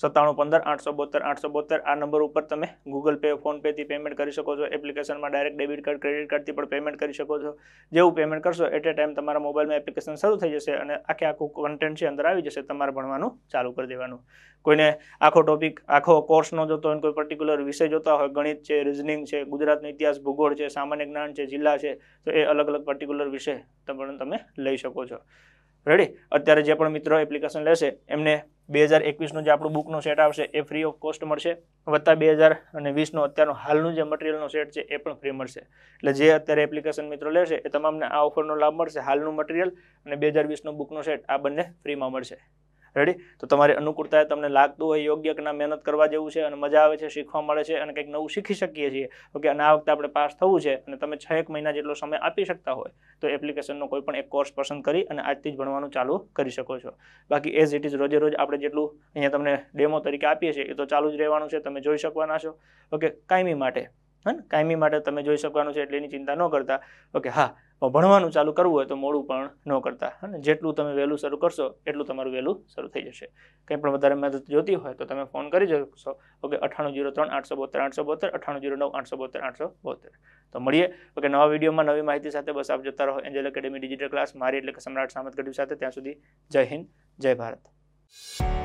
સત્તાણું પંદર આઠસો બોતેર આઠસો બોતેર આ નંબર ઉપર તમે ગૂગલ પે ફોનપેથી પેમેન્ટ કરી શકો છો એપ્લિકેશનમાં ડાયરેક્ટ ડેબિટ કાર્ડ ક્રેડિટ કાર્ડથી પણ પેમેન્ટ કરી શકો છો જેવું પેમેન્ટ કરશો એટ એ ટાઈમ તમારા મોબાઈલમાં એપ્લિકેશન શરૂ થઈ જશે અને આખે આખું કન્ટેન્ટ છે અંદર આવી જશે તમારે ભણવાનું ચાલુ કરી દેવાનું કોઈને આખો ટોપિક આખો કોર્સ ન જોતો હોય કોઈ પર્ટિક્યુલર વિષય જોતા હોય ગણિત છે રિઝનિંગ છે ગુજરાતનો ઇતિહાસ ભૂગોળ છે સામાન્ય જ્ઞાન છે જિલ્લા છે તો એ અલગ અલગ પર્ટિક્યુલર વિષય તમે લઈ શકો છો રેડી અત્યારે જે પણ મિત્રો એપ્લિકેશન લેશે એમને બે હજાર એકવીસનું જે આપણું બુકનો સેટ આવશે એ ફ્રી ઓફ કોસ્ટ મળશે વત્તા બે હજાર અને વીસનો અત્યારનું હાલનું જે મટીરિયલનો સેટ છે એ પણ ફ્રી મળશે એટલે જે અત્યારે એપ્લિકેશન મિત્રો લેશે એ તમામને આ ઓફરનો લાભ મળશે હાલનું મટીરિયલ અને બે હજાર વીસનો બુકનો સેટ આ બંને ફ્રીમાં મળશે રેડી તો તમારી અનુકૂળતા તમને લાગતું હોય યોગ્ય કે ના મહેનત કરવા જેવું છે અને મજા આવે છે શીખવા મળે છે અને કંઈક નવું શીખી શકીએ છીએ ઓકે અને આ વખતે આપણે પાસ થવું છે અને તમે છ એક મહિના જેટલો સમય આપી શકતા હોય તો એપ્લિકેશનનો કોઈ પણ એક કોર્સ પસંદ કરી અને આજથી જ ભણવાનું ચાલુ કરી શકો છો બાકી એઝ ઇટ ઇઝ રોજે રોજ આપણે જેટલું અહીંયા તમને ડેમો તરીકે આપીએ છીએ એ તો ચાલુ જ રહેવાનું છે તમે જોઈ શકવાના છો ઓકે કાયમી માટે હે કાયમી માટે તમે જોઈ શકવાનું છે એટલે એની ચિંતા ન કરતા ઓકે હા ભણવાનું ચાલુ કરવું હોય તો મોડું પણ ન કરતા અને જેટલું તમે વહેલું શરૂ કરશો એટલું તમારું વહેલું શરૂ થઈ જશે કંઈ પણ વધારે મદદ જોતી હોય તો તમે ફોન કરી શકશો ઓકે અઠ્ઠાણું જીરો ત્રણ આઠસો બોતેર આઠસો બોતેર અઠાણું જીરો નવ આઠસો બોતેર આઠસો બોતેર તો મળીએ ઓકે નવા વિડીયોમાં નવી માહિતી સાથે બસ આપ જતા રહો એન્જલ એકેડેમી ડિજિટલ ક્લાસ મારી એટલે કે સમ્રાટ સામત ગઢવી સાથે ત્યાં સુધી જય હિન્દ જય ભારત